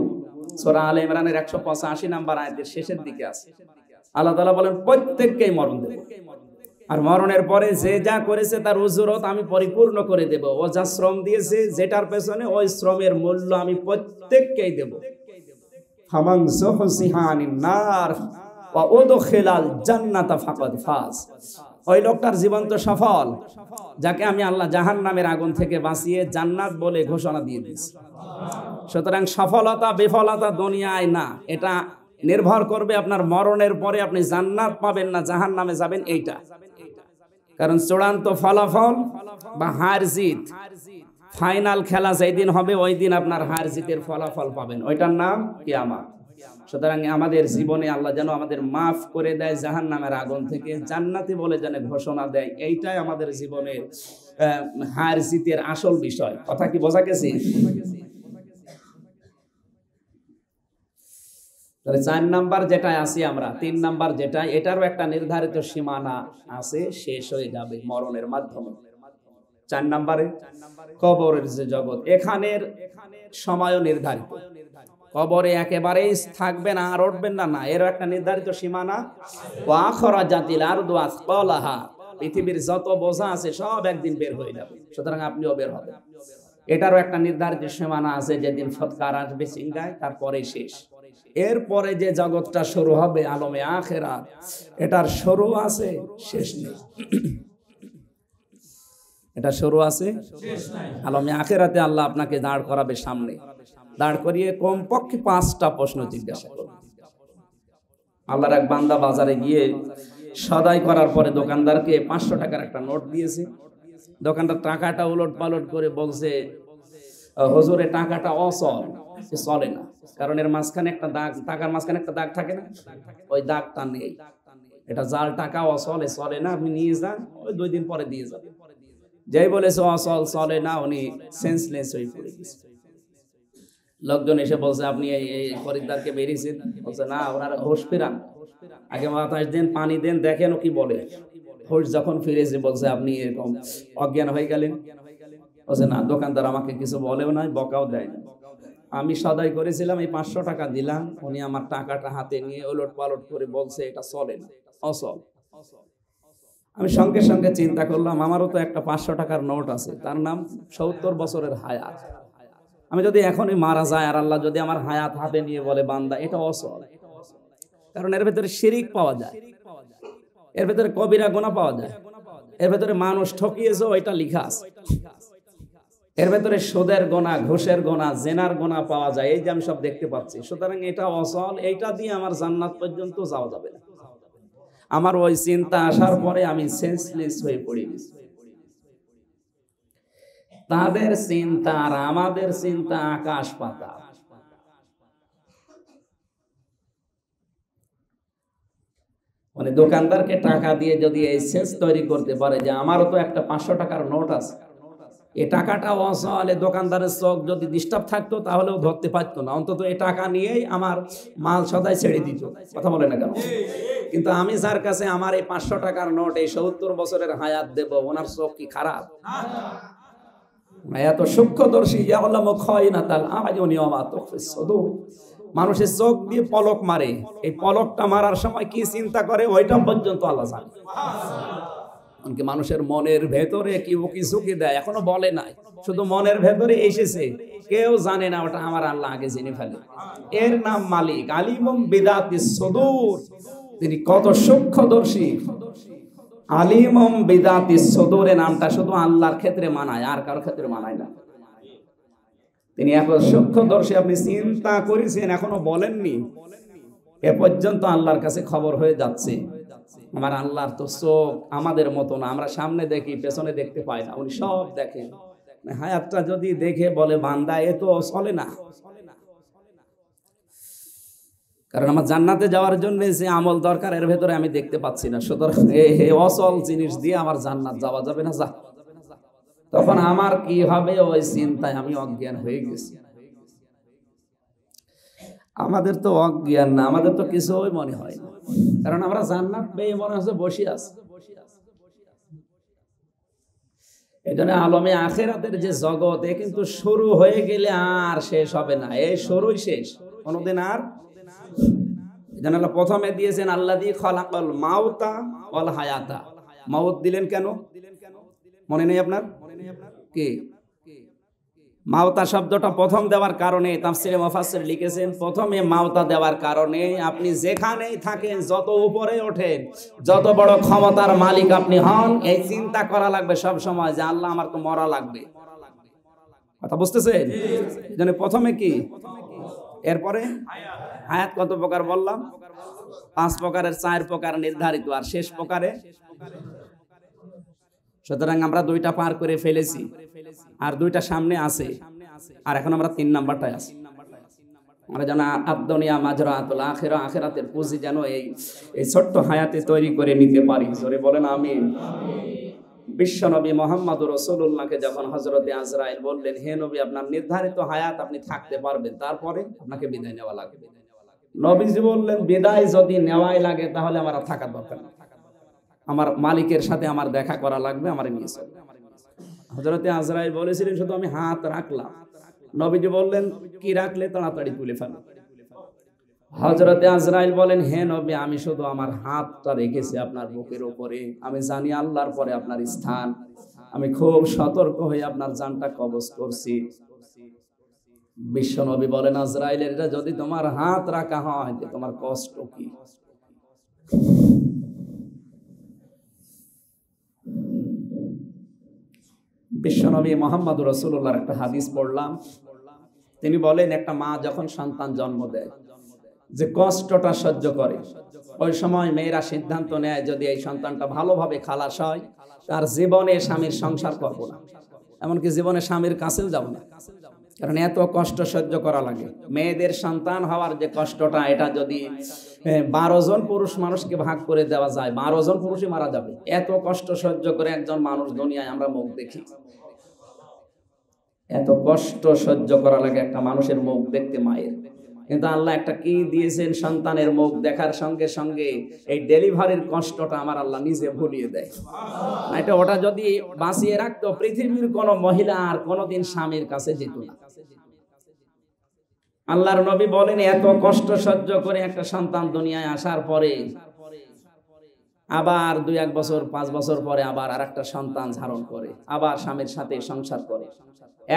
সূরা আলে ইমরানের 185 নাম্বার আয়াতের শেষের দিকে আছে আল্লাহ তাআলা বলেন প্রত্যেককেই মরণ দেব আর মরণের পরে যে যা করেছে তার উজরত আমি পরিপূর্ণ করে দেব ও যা শ্রম দিয়েছে যেটার পেছনে ওই শ্রমের মূল্য আমি প্রত্যেককেই দেব ফামান সুহসিহা আনিন নার ওয়া উদখিলাল জান্নাতা ফাকাদ ফাজ ওই লোকটার জীবন তো সফল যাকে আমি আল্লাহ জাহান নামের আগুন থেকে বাঁচিয়ে জান্নাত বলে ঘোষণা দিয়ে দিয়েছি সুতরাং সফলতা বিফলতা দুনিয়ায় না এটা নির্ভর করবে আপনার মরণের পরে আপনি জান্নাত পাবেন না জাহান নামে যাবেন এইটা কারণ চূড়ান্ত ফলাফল বা হার জিত ফাইনাল খেলা যেদিন হবে ওই দিন আপনার হার জিতের ফলাফল পাবেন ওইটার নাম কি আমার সুতরাং আমাদের জীবনে আল্লাহ যেন আমাদের মাফ করে দেয় জাহান নামের আগুন থেকে জান্নাতি বলে যেন ঘোষণা দেয় এইটাই আমাদের জীবনের হার জিতের আসল বিষয় কথা কি বোঝা গেছে চার নাম্বার যেটা আছি আমরা তিন নাম্বার যেটা এটারও একটা নির্ধারিত সীমানা আছে শেষ হয়ে যাবে মরণের মাধ্যমে চার নাম্বারে কবরের যে জগৎ এখানের সময় নির্ধারিত কবরে একেবারেই থাকবেন আর উঠবেন না না এর একটা নির্ধারিত সীমানা আখরা জাতিল আর দোয়াস কলাহা পৃথিবীর যত বোঝা আছে সব একদিন বের হয়ে যাবে সুতরাং আপনিও বের হবেন এটারও একটা নির্ধারিত সীমানা আছে যেদিন সৎকার আসবে সিংগায় তারপরে শেষ এরপরে যে জগৎটা শুরু হবে আলমে আখেরা এটার শুরু আছে শেষ নেই এটা শুরু আছে আলমে আখেরাতে আল্লাহ আপনাকে দাঁড় করাবে সামনে দাঁড় করিয়ে কমপক্ষে পাঁচটা প্রশ্ন জিজ্ঞাসা করবে আল্লাহর এক বান্দা বাজারে গিয়ে সদাই করার পরে দোকানদারকে পাঁচশো টাকার একটা নোট দিয়েছে দোকানদার টাকাটা উলট পালট করে বলছে হজুরে টাকাটা অচল চলে না কারণ এর মাঝখানে একটা দাগ টাকার মাঝখানে একটা দাগ থাকে না ওই দাগটা নেই এটা জাল টাকা অচলে চলে না আপনি নিয়ে যান ওই দুই দিন পরে দিয়ে যাবেন যেই বলেছে অচল চলে না উনি সেন্সলেস হয়ে পড়ে গেছে লোকজন এসে বলছে আপনি এই খরিদ্দারকে বেরিয়েছেন বলছে না ওনারা হোস ফেরান আগে বাতাস দেন পানি দেন দেখেন ও কি বলে হোস যখন ফিরেছে বলছে আপনি এরকম অজ্ঞান হয়ে গেলেন বলছে না দোকানদার আমাকে কিছু বলেও নাই বকাও দেয় আমি সদাই করেছিলাম এই পাঁচশো টাকা দিলাম উনি আমার টাকাটা হাতে নিয়ে ওলট পালট করে বলছে এটা চলে না অসল আমি সঙ্গে সঙ্গে চিন্তা করলাম আমারও তো একটা পাঁচশো টাকার নোট আছে তার নাম সত্তর বছরের হায়াত আমি যদি এখনই মারা যায় আর আল্লাহ যদি আমার হায়াত হাতে নিয়ে বলে বান্দা এটা অসল কারণ এর ভেতরে শিরিক পাওয়া যায় এর ভেতরে কবিরা গোনা পাওয়া যায় এর ভেতরে মানুষ ঠকিয়েছে ওইটা লিখা আছে এর ভেতরে সোদের গোনা ঘোষের গোনা জেনার গোনা পাওয়া যায় এই যে আমি সব দেখতে পাচ্ছি সুতরাং এটা অসল এইটা দিয়ে আমার জান্নাত পর্যন্ত যাওয়া যাবে না আমার ওই চিন্তা আসার পরে আমি সেন্সলেস হয়ে পড়ি গেছি তাদের চিন্তা আর আমাদের চিন্তা আকাশ পাতা মানে দোকানদারকে টাকা দিয়ে যদি এই সেন্স তৈরি করতে পারে যে আমারও তো একটা পাঁচশো টাকার নোট আছে এ টাকাটা অসহলে দোকানদারের চোখ যদি ডিস্টার্ব থাকতো তাহলেও ধরতে পারতো না অন্তত এ টাকা নিয়েই আমার মাল সদাই ছেড়ে দিত কথা বলে না কেন কিন্তু আমি যার কাছে আমার এই পাঁচশো টাকার নোট এই সত্তর বছরের হায়াত দেব ওনার চোখ কি খারাপ এত সূক্ষ্মদর্শী মানুষের চোখ দিয়ে পলক মারে এই পলকটা মারার সময় কি চিন্তা করে ওইটা পর্যন্ত আল্লাহ জানে মানুষের মনের ভেতরে কি কিছু কি দেয় এখনো বলে নাই শুধু মনের ভেতরে এসেছে কেউ জানে না ওটা আমার আল্লাহ আগে জেনে ফেলে এর নাম মালিক আলিমম বিদাতি সদুর তিনি কত সূক্ষ্মদর্শী আলিমম বেদাতি সদরে নামটা শুধু আল্লাহর ক্ষেত্রে মানায় আর কারোর ক্ষেত্রে মানায় না তিনি এখন সূক্ষ্মদর্শী আপনি চিন্তা করেছেন এখনো বলেননি এ পর্যন্ত আল্লাহর কাছে খবর হয়ে যাচ্ছে আমার আল্লাহর তো চোখ আমাদের মতো না আমরা সামনে দেখি পেছনে দেখতে পাই না উনি সব দেখেন হায়াতটা যদি দেখে বলে বান্দা এ তো চলে না কারণ আমার জান্নাতে যাওয়ার জন্য যে আমল দরকার এর ভেতরে আমি দেখতে পাচ্ছি না সুতরাং অচল জিনিস দিয়ে আমার জান্নাত যাওয়া যাবে না যা তখন আমার কি হবে ওই চিন্তায় আমি অজ্ঞান হয়ে গেছি আমাদের তো অজ্ঞান না আমাদের তো কিছু ওই মনে হয় কারণ আমরা জান্নাত পেয়ে মনে হচ্ছে বসে আছি এই জন্য আলমে আখেরাতের যে জগৎ এ কিন্তু শুরু হয়ে গেলে আর শেষ হবে না এই শুরুই শেষ কোনোদিন আর যেন প্রথমে দিয়েছেন আল্লাহ দিয়ে খলাকল মাওতা অল হায়াতা মাওত দিলেন কেন মনে নেই আপনার কে মাওতা শব্দটা প্রথম দেওয়ার কারণে তাফসিরে মুফাসসির লিখেছেন প্রথমে মাওতা দেওয়ার কারণে আপনি যেখানেই থাকেন যত উপরে ওঠেন যত বড় ক্ষমতার মালিক আপনি হন এই চিন্তা করা লাগবে সব সময় যে আল্লাহ আমার তো মরা লাগবে কথা বুঝতেছেন এজন্য প্রথমে কি এরপরে হায়াত কত প্রকার বললাম পাঁচ প্রকারের চার প্রকার নির্ধারিত আর শেষ প্রকারে সুতরাং আমরা দুইটা পার করে ফেলেছি আর দুইটা সামনে আছে আর এখন আমরা তিন নাম্বারটায় আছি আমরা যেন আবদনিয়া মাজরা আতুল আখেরা আখেরাতের পুঁজি যেন এই এই ছোট্ট হায়াতে তৈরি করে নিতে পারি জোরে বলেন আমি বিশ্বনবী মোহাম্মদ রসুল্লাহকে যখন হজরতে আজরাইল বললেন হে নবী আপনার নির্ধারিত হায়াত আপনি থাকতে পারবেন তারপরে আপনাকে বিদায় নেওয়া লাগবে নবীজি বললেন বিদায় যদি নেওয়াই লাগে তাহলে আমার থাকার দরকার আমার মালিকের সাথে আমার দেখা করা লাগবে আমার নিয়ে হজরতে আজরাইল বলেছিলেন শুধু আমি হাত রাখলাম নবীজি বললেন কি রাখলে তাড়াতাড়ি তুলে ফেলো হজরতে আজরাইল বলেন হে নবী আমি শুধু আমার হাতটা রেখেছি আপনার বুকের উপরে আমি জানি আল্লাহর পরে আপনার স্থান আমি খুব সতর্ক হয়ে আপনার জানটা কবজ করছি বিশ্ব নবী বলেন আজরাইলের এটা যদি তোমার হাত রাখা হয় তোমার কষ্ট কি বিশ্বনবী মোহাম্মদ রসুল্লাহর একটা হাদিস পড়লাম তিনি বলেন একটা মা যখন সন্তান জন্ম দেয় যে কষ্টটা সহ্য করে ওই সময় মেয়েরা সিদ্ধান্ত নেয় যদি এই সন্তানটা ভালোভাবে খালাস হয় তার জীবনে স্বামীর সংসার করবো না এমনকি জীবনে স্বামীর কাছেও যাব না কারণ এত কষ্ট সহ্য করা লাগে মেয়েদের সন্তান হওয়ার যে কষ্টটা এটা যদি বারো জন পুরুষ মানুষকে ভাগ করে দেওয়া যায় বারো জন পুরুষই মারা যাবে এত কষ্ট সহ্য করে একজন মানুষ দুনিয়ায় আমরা মুখ দেখি এত কষ্ট সহ্য করা লাগে একটা মানুষের মুখ দেখতে মায়ের কিন্তু আল্লাহ একটা কি দিয়েছেন সন্তানের মুখ দেখার সঙ্গে সঙ্গে এই ডেলিভারির কষ্টটা আমার আল্লাহ নিজে ভুলিয়ে দেয় এটা ওটা যদি বাঁচিয়ে রাখতো পৃথিবীর কোনো মহিলা আর কোনোদিন স্বামীর কাছে যেত না আল্লাহর নবী বলেন এত কষ্ট সহ্য করে একটা সন্তান দুনিয়ায় আসার পরে আবার দুই এক বছর পাঁচ বছর পরে আবার আর একটা সন্তান ধারণ করে আবার স্বামীর সাথে সংসার করে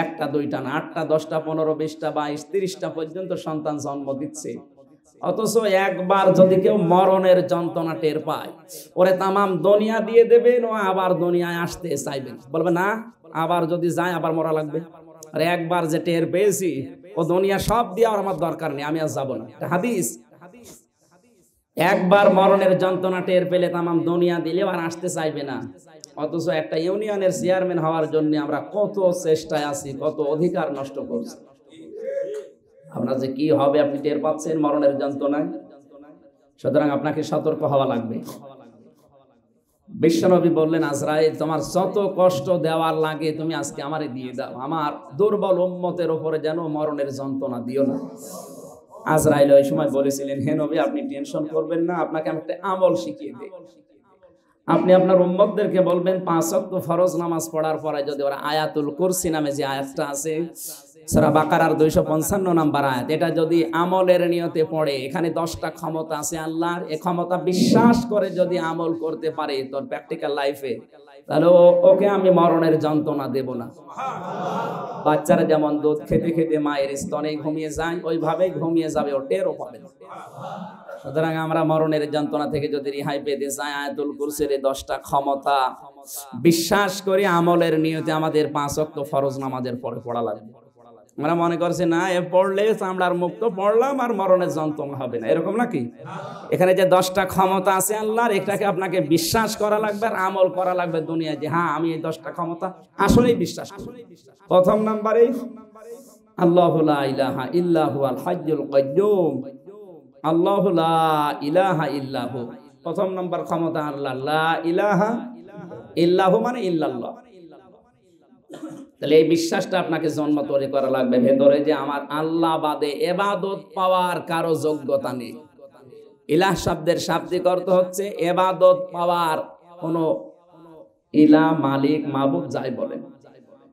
একটা দুইটা না আটটা দশটা পনেরো বিশটা বাইশ তিরিশটা পর্যন্ত সন্তান জন্ম দিচ্ছে অথচ একবার যদি কেউ মরণের যন্ত্রণা টের পায় ওরে তামাম দুনিয়া দিয়ে দেবেন ও আবার দুনিয়ায় আসতে চাইবেন বলবে না আবার যদি যায় আবার মরা লাগবে আর একবার যে টের পেয়েছি ও দুনিয়া সব দিয়ে আমার দরকার নেই আমি আর যাবো না হাদিস একবার মরণের যন্ত্রণা টের পেলে তামাম দুনিয়া দিলে আর আসতে চাইবে না অথচ একটা ইউনিয়নের চেয়ারম্যান হওয়ার জন্য আমরা কত চেষ্টায় আছি কত অধিকার নষ্ট করছি আপনার যে কি হবে আপনি টের পাচ্ছেন মরণের যন্ত্রণায় সুতরাং আপনাকে সতর্ক হওয়া লাগবে বিশ্বনবী বললেন আজরাই তোমার যত কষ্ট দেওয়ার লাগে তুমি আজকে আমারে দিয়ে দাও আমার দুর্বল উম্মতের ওপরে যেন মরণের যন্ত্রণা দিও না আজরাইল ওই সময় বলেছিলেন হে নবী আপনি টেনশন করবেন না আপনাকে আমি একটা আমল শিখিয়ে দিই আপনি আপনার উম্মতদেরকে বলবেন পাঁচ ওয়াক্ত ফরজ নামাজ পড়ার পরে যদি ওরা আয়াতুল কুরসি নামে যে আয়াতটা আছে সারা বাকারার দুইশো পঞ্চান্ন নাম্বার আয়াত এটা যদি আমলের নিয়তে পড়ে এখানে দশটা ক্ষমতা আছে আল্লাহর এ ক্ষমতা বিশ্বাস করে যদি আমল করতে পারে তোর প্র্যাকটিক্যাল লাইফে তাহলে ওকে আমি মরণের যন্ত্রণা দেব না বাচ্চারা যেমন দুধ খেতে খেতে মায়ের স্তনে ঘুমিয়ে যায় ওইভাবে ঘুমিয়ে যাবে ও টেরও পাবে সুতরাং আমরা মরণের যন্ত্রণা থেকে যদি রিহাই পেতে চাই আয়াতুল কুরসির দশটা ক্ষমতা বিশ্বাস করে আমলের নিয়তে আমাদের পাঁচ অক্ট ফরজ নামাজের পরে পড়া লাগবে আমরা মনে করছি না এ পড়লে চামড়ার মুক্ত পড়লাম আর মরণের যন্ত্রণা হবে না এরকম নাকি এখানে যে দশটা ক্ষমতা আছে আল্লাহর এটাকে আপনাকে বিশ্বাস করা লাগবে আর আমল করা লাগবে দুনিয়া যে হ্যাঁ আমি এই দশটা ক্ষমতা আসলেই বিশ্বাস প্রথম নাম্বারেই আল্লাহুল্লাহ ইলাহা ইলাহা প্রথম ক্ষমতা আল্লাহ ইলাহা মানে তাহলে এই বিশ্বাসটা আপনাকে জন্ম তৈরি করা লাগবে ভেতরে যে আমার আল্লাহ বাদে এবাদত পাওয়ার কারো যোগ্যতা নেই ইলাহ শব্দের শাব্দিক অর্থ হচ্ছে এবাদত পাওয়ার কোনো ইলা মালিক মাহবুব যাই বলেন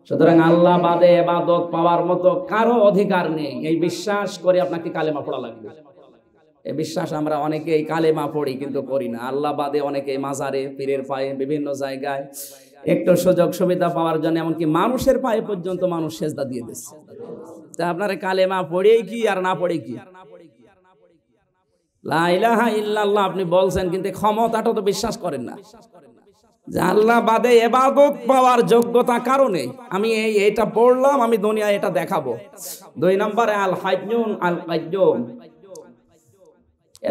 সুতরাং আল্লাহ বাদে এবাদত পাওয়ার মতো কারো অধিকার নেই এই বিশ্বাস করে আপনাকে কালেমা পড়া লাগবে এই বিশ্বাস আমরা অনেকেই কালেমা পড়ি কিন্তু করি না আল্লাহ বাদে অনেকে মাজারে পীরের পায়ে বিভিন্ন জায়গায় একটু সুযোগ সুবিধা পাওয়ার জন্য এমনকি মানুষের পায়ে পর্যন্ত মানুষ সেজদা দিয়ে দিচ্ছে তা আপনার মা পড়ে কি আর না পড়ে কি আপনি বলছেন কিন্তু ক্ষমতাটা তো বিশ্বাস করেন না বাদে এবাদত পাওয়ার যোগ্যতা কারণে আমি এই এটা পড়লাম আমি দুনিয়া এটা দেখাবো দুই নম্বরে আল আল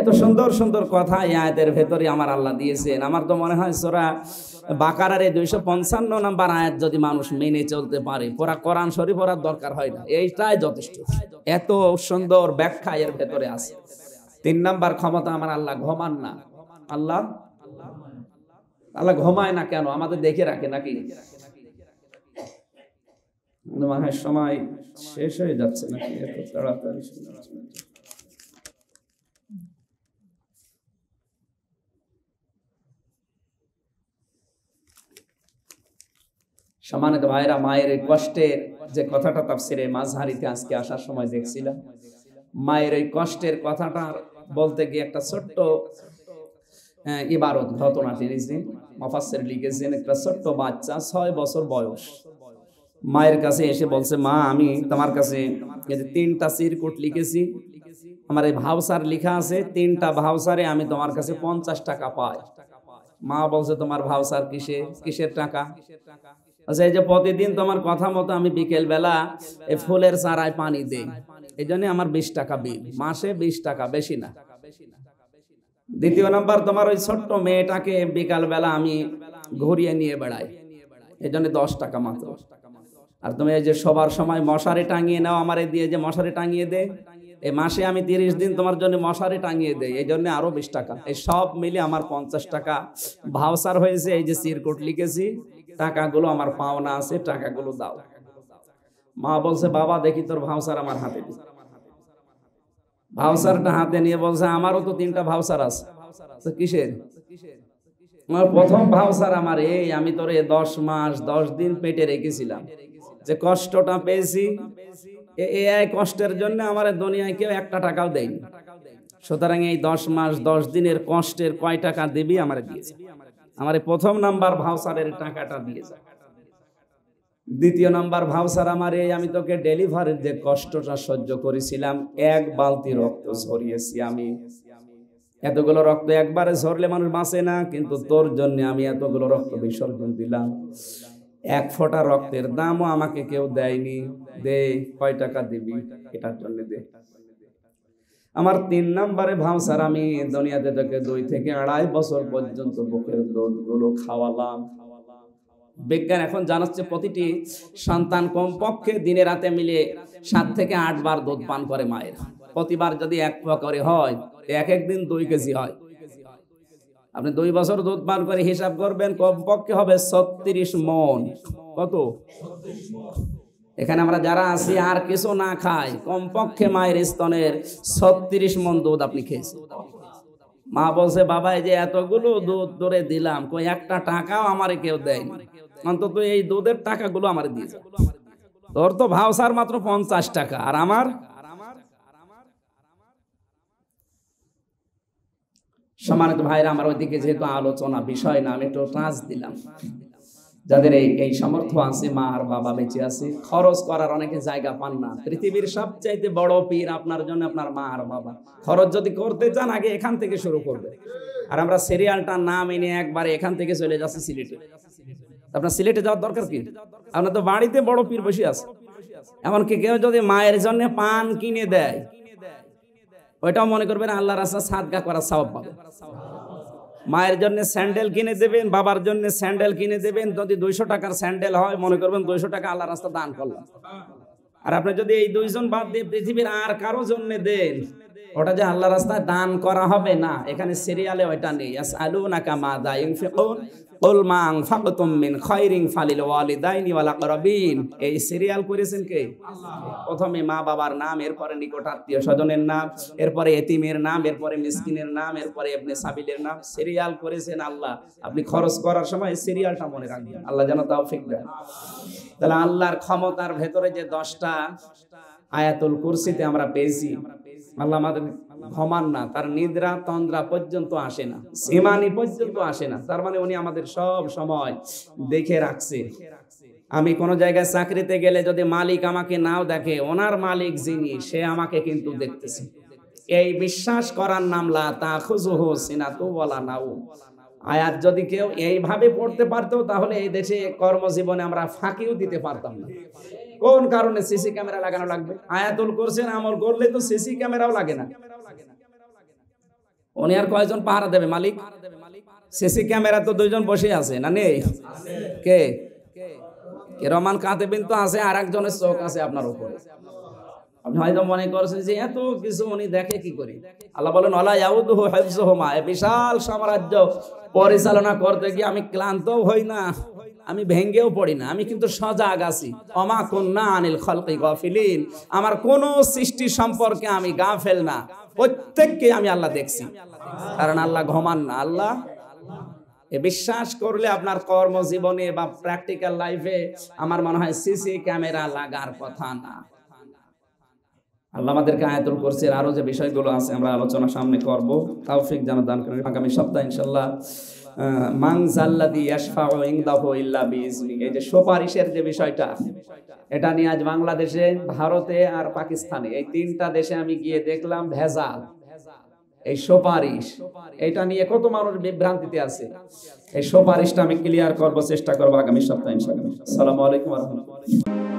এত সুন্দর সুন্দর কথা এই ভেতরে আমার আল্লাহ দিয়েছেন আমার তো মনে হয় সোরা বাকারারে দুইশো পঞ্চান্ন নাম্বার আয়াত যদি মানুষ মেনে চলতে পারে পড়া কোরআন শরীফ পড়ার দরকার হয় না এইটাই যথেষ্ট এত সুন্দর ব্যাখ্যা এর ভেতরে আছে তিন নাম্বার ক্ষমতা আমার আল্লাহ ঘমান না আল্লাহ আল্লাহ ঘমায় না কেন আমাদের দেখে রাখে নাকি সময় শেষ হয়ে যাচ্ছে নাকি এত তাড়াতাড়ি সমানক ভাইরা মায়ের কষ্টের যে কথাটা তাফসিরে মাঝহারিতে আজকে আসার সময় দেখছিলাম মায়ের এই কষ্টের কথাটা বলতে গিয়ে একটা ছোট্ট ইবারত ঘটনা টেনেছেন মফাসের লিখেছেন একটা ছোট্ট বাচ্চা ছয় বছর বয়স মায়ের কাছে এসে বলছে মা আমি তোমার কাছে তিনটা চিরকুট লিখেছি আমার এই ভাউসার লেখা আছে তিনটা ভাউসারে আমি তোমার কাছে পঞ্চাশ টাকা পাই মা বলছে তোমার ভাউসার কিসে কিসের টাকা আচ্ছা এই যে প্রতিদিন তোমার কথা মতো আমি বিকেলবেলা এই ফুলের চারায় পানি দিই এই জন্য আমার বিশ টাকা বিল মাসে বিশ টাকা বেশি না দ্বিতীয় নাম্বার তোমার ওই ছোট্ট মেয়েটাকে বিকালবেলা আমি ঘুরিয়ে নিয়ে বেড়াই এই জন্য দশ টাকা মাত্র আর তুমি এই যে সবার সময় মশারি টাঙিয়ে নাও আমার দিয়ে যে মশারি টাঙিয়ে দে এই মাসে আমি তিরিশ দিন তোমার জন্য মশারি টাঙিয়ে দেয় এই জন্য আরো বিশ টাকা এই সব মিলে আমার পঞ্চাশ টাকা ভাউসার হয়েছে এই যে চিরকুট লিখেছি টাকাগুলো আমার পাওনা আছে টাকাগুলো দাও মা বলছে বাবা দেখি তোর ভাউসার আমার হাতে ভাউসারটা হাতে নিয়ে বলছে আমারও তো তিনটা ভাউসার আছে তো কিসের আমার প্রথম ভাউসার আমার এই আমি তোর এই দশ মাস দশ দিন পেটে রেখেছিলাম যে কষ্টটা পেয়েছি এআই কষ্টের জন্য আমার দুনিয়ায় কেউ একটা টাকাও দেয়নি সুতরাং এই দশ মাস দশ দিনের কষ্টের কয় টাকা দিবি আমার দিয়েছে আমার প্রথম নাম্বার ভাউসারের টাকাটা দিয়ে যায় দ্বিতীয় নাম্বার ভাউসার আমার এই আমি তোকে ডেলিভারির যে কষ্টটা সহ্য করেছিলাম এক বালতি রক্ত ঝরিয়েছি আমি এতগুলো রক্ত একবারে ঝরলে মানুষ বাঁচে না কিন্তু তোর জন্য আমি এতগুলো রক্ত বিসর্জন দিলাম এক ফোঁটা রক্তের দামও আমাকে কেউ দেয়নি দে কয় টাকা দিবি এটার জন্য দে আমার তিন নম্বরে ভামসার আমি দুনিয়াতে তাকে দুই থেকে আড়াই বছর পর্যন্ত বুকের দুধগুলো খাওয়ালাম বিজ্ঞান এখন জানাচ্ছে প্রতিটি সন্তান কমপক্ষে দিনে রাতে মিলে সাত থেকে আট বার দুধ পান করে মায়ের প্রতিবার যদি এক পোয়া করে হয় এক একদিন দুই কেজি হয় আপনি দুই বছর দুধ পান করে হিসাব করবেন কমপক্ষে হবে ছত্রিশ মন কত এখানে আমরা যারা আছি আর কিছু না খাই কমপক্ষে মায়ের স্তনের ছত্রিশ মন দুধ আপনি খেয়েছেন মা বলছে বাবা এই যে এতগুলো দুধ ধরে দিলাম কই একটা টাকাও আমারে কেউ দেয়নি অন্তত এই দুধের টাকাগুলো আমার দিয়ে তোর তো ভাও সার মাত্র পঞ্চাশ টাকা আর আমার সম্মানিত ভাইরা আমার ওইদিকে যেহেতু আলোচনা বিষয় না আমি একটু দিলাম যাদের এই এই সামর্থ্য আছে মা আর বাবা বেঁচে আছে খরচ করার অনেকে জায়গা পান না পৃথিবীর সবচাইতে বড় পীর আপনার জন্য আপনার মা আর বাবা খরচ যদি করতে চান আগে এখান থেকে শুরু করবে আর আমরা সিরিয়ালটা না মেনে একবারে এখান থেকে চলে যাচ্ছে সিলেটে আপনার সিলেটে যাওয়ার দরকার কি আপনার তো বাড়িতে বড় পীর বসে আছে এমনকি কেউ যদি মায়ের জন্য পান কিনে দেয় ওইটাও মনে করবেন আল্লাহ রাস্তা সাদগা করা সাবাব পাবে মায়ের জন্য স্যান্ডেল কিনে দেবেন বাবার জন্য স্যান্ডেল কিনে দেবেন যদি দুইশো টাকার স্যান্ডেল হয় মনে করবেন দুইশো টাকা আল্লাহ রাস্তা দান করলাম আর আপনি যদি এই দুইজন বাদ দিয়ে পৃথিবীর আর কারো জন্য দেন ওটা যে আল্লাহ রাস্তায় দান করা হবে না এখানে সিরিয়ালে ওইটা নেই আলু না কামা দা ইউফিকুন মিন ফালিল ওয়ালিদাইনি এই সিরিয়াল করেছেন কে প্রথমে মা বাবার নাম এরপরে নিকট আত্মীয় স্বজনের নাম এরপরে এতিমের নাম এরপরে মিসকিনের নাম এরপরে আপনি সাবিলের নাম সিরিয়াল করেছেন আল্লাহ আপনি খরচ করার সময় সিরিয়ালটা মনে রাখবেন আল্লাহ যেন তৌফিক দেন তাহলে আল্লাহর ক্ষমতার ভেতরে যে দশটা আয়াতুল কুরসিতে আমরা পেয়েছি আল্লাহ আমাদের ঘমান না তার নিদ্রা তন্দ্রা পর্যন্ত আসে না সীমানি পর্যন্ত আসে না তার মানে উনি আমাদের সব সময় দেখে রাখছে আমি কোন জায়গায় চাকরিতে গেলে যদি মালিক আমাকে নাও দেখে ওনার মালিক যিনি সে আমাকে কিন্তু দেখতেছে এই বিশ্বাস করার নাম লা তা খুজুহু সিনাতু বলা নাও আয়াত যদি কেউ এইভাবে পড়তে পারত তাহলে এই দেশে কর্মজীবনে আমরা ফাঁকিও দিতে পারতাম না কোন কারণে সিসি ক্যামেরা লাগানো লাগবে আয়াতুল করছেন আমল করলে তো সিসি ক্যামেরাও লাগে না উনি আর কয়জন পাহারা দেবে মালিক সিসি ক্যামেরা তো দুইজন বসে আছে না নেই কে রমান কাঁতে তো আছে আর একজনের চোখ আছে আপনার উপরে বিশাল সাম্রাজ্য পরিচালনা করতে গিয়ে আমি ক্লান্ত হই না আমি ভেঙ্গেও পড়ি না আমি কিন্তু সজাগ আছি অমা কন্যা আনিল খলকি গফিলিন আমার কোন সৃষ্টি সম্পর্কে আমি গা ফেল না প্রত্যেককে আমি আল্লাহ দেখছি কারণ আল্লাহ ঘমান না আল্লাহ বিশ্বাস করলে আপনার কর্মজীবনে বা প্র্যাকটিক্যাল লাইফে আমার মনে হয় সিসি ক্যামেরা লাগার কথা না আল্লাহ আমাদেরকে আয়াতুল করছে আরো যে বিষয়গুলো আছে আমরা আলোচনা সামনে করব তাও ফিক জানা দান করেন আগামী সপ্তাহে ইনশাল্লাহ ভারতে আর পাকিস্তানে এই তিনটা দেশে আমি গিয়ে দেখলাম ভেজাল এই সুপারিশ এটা নিয়ে কত মানুষ বিভ্রান্তিতে আছে এই সুপারিশটা আমি ক্লিয়ার করবো চেষ্টা করবো আগামী সপ্তাহে ইনশাআল্লাহ আলাইকুম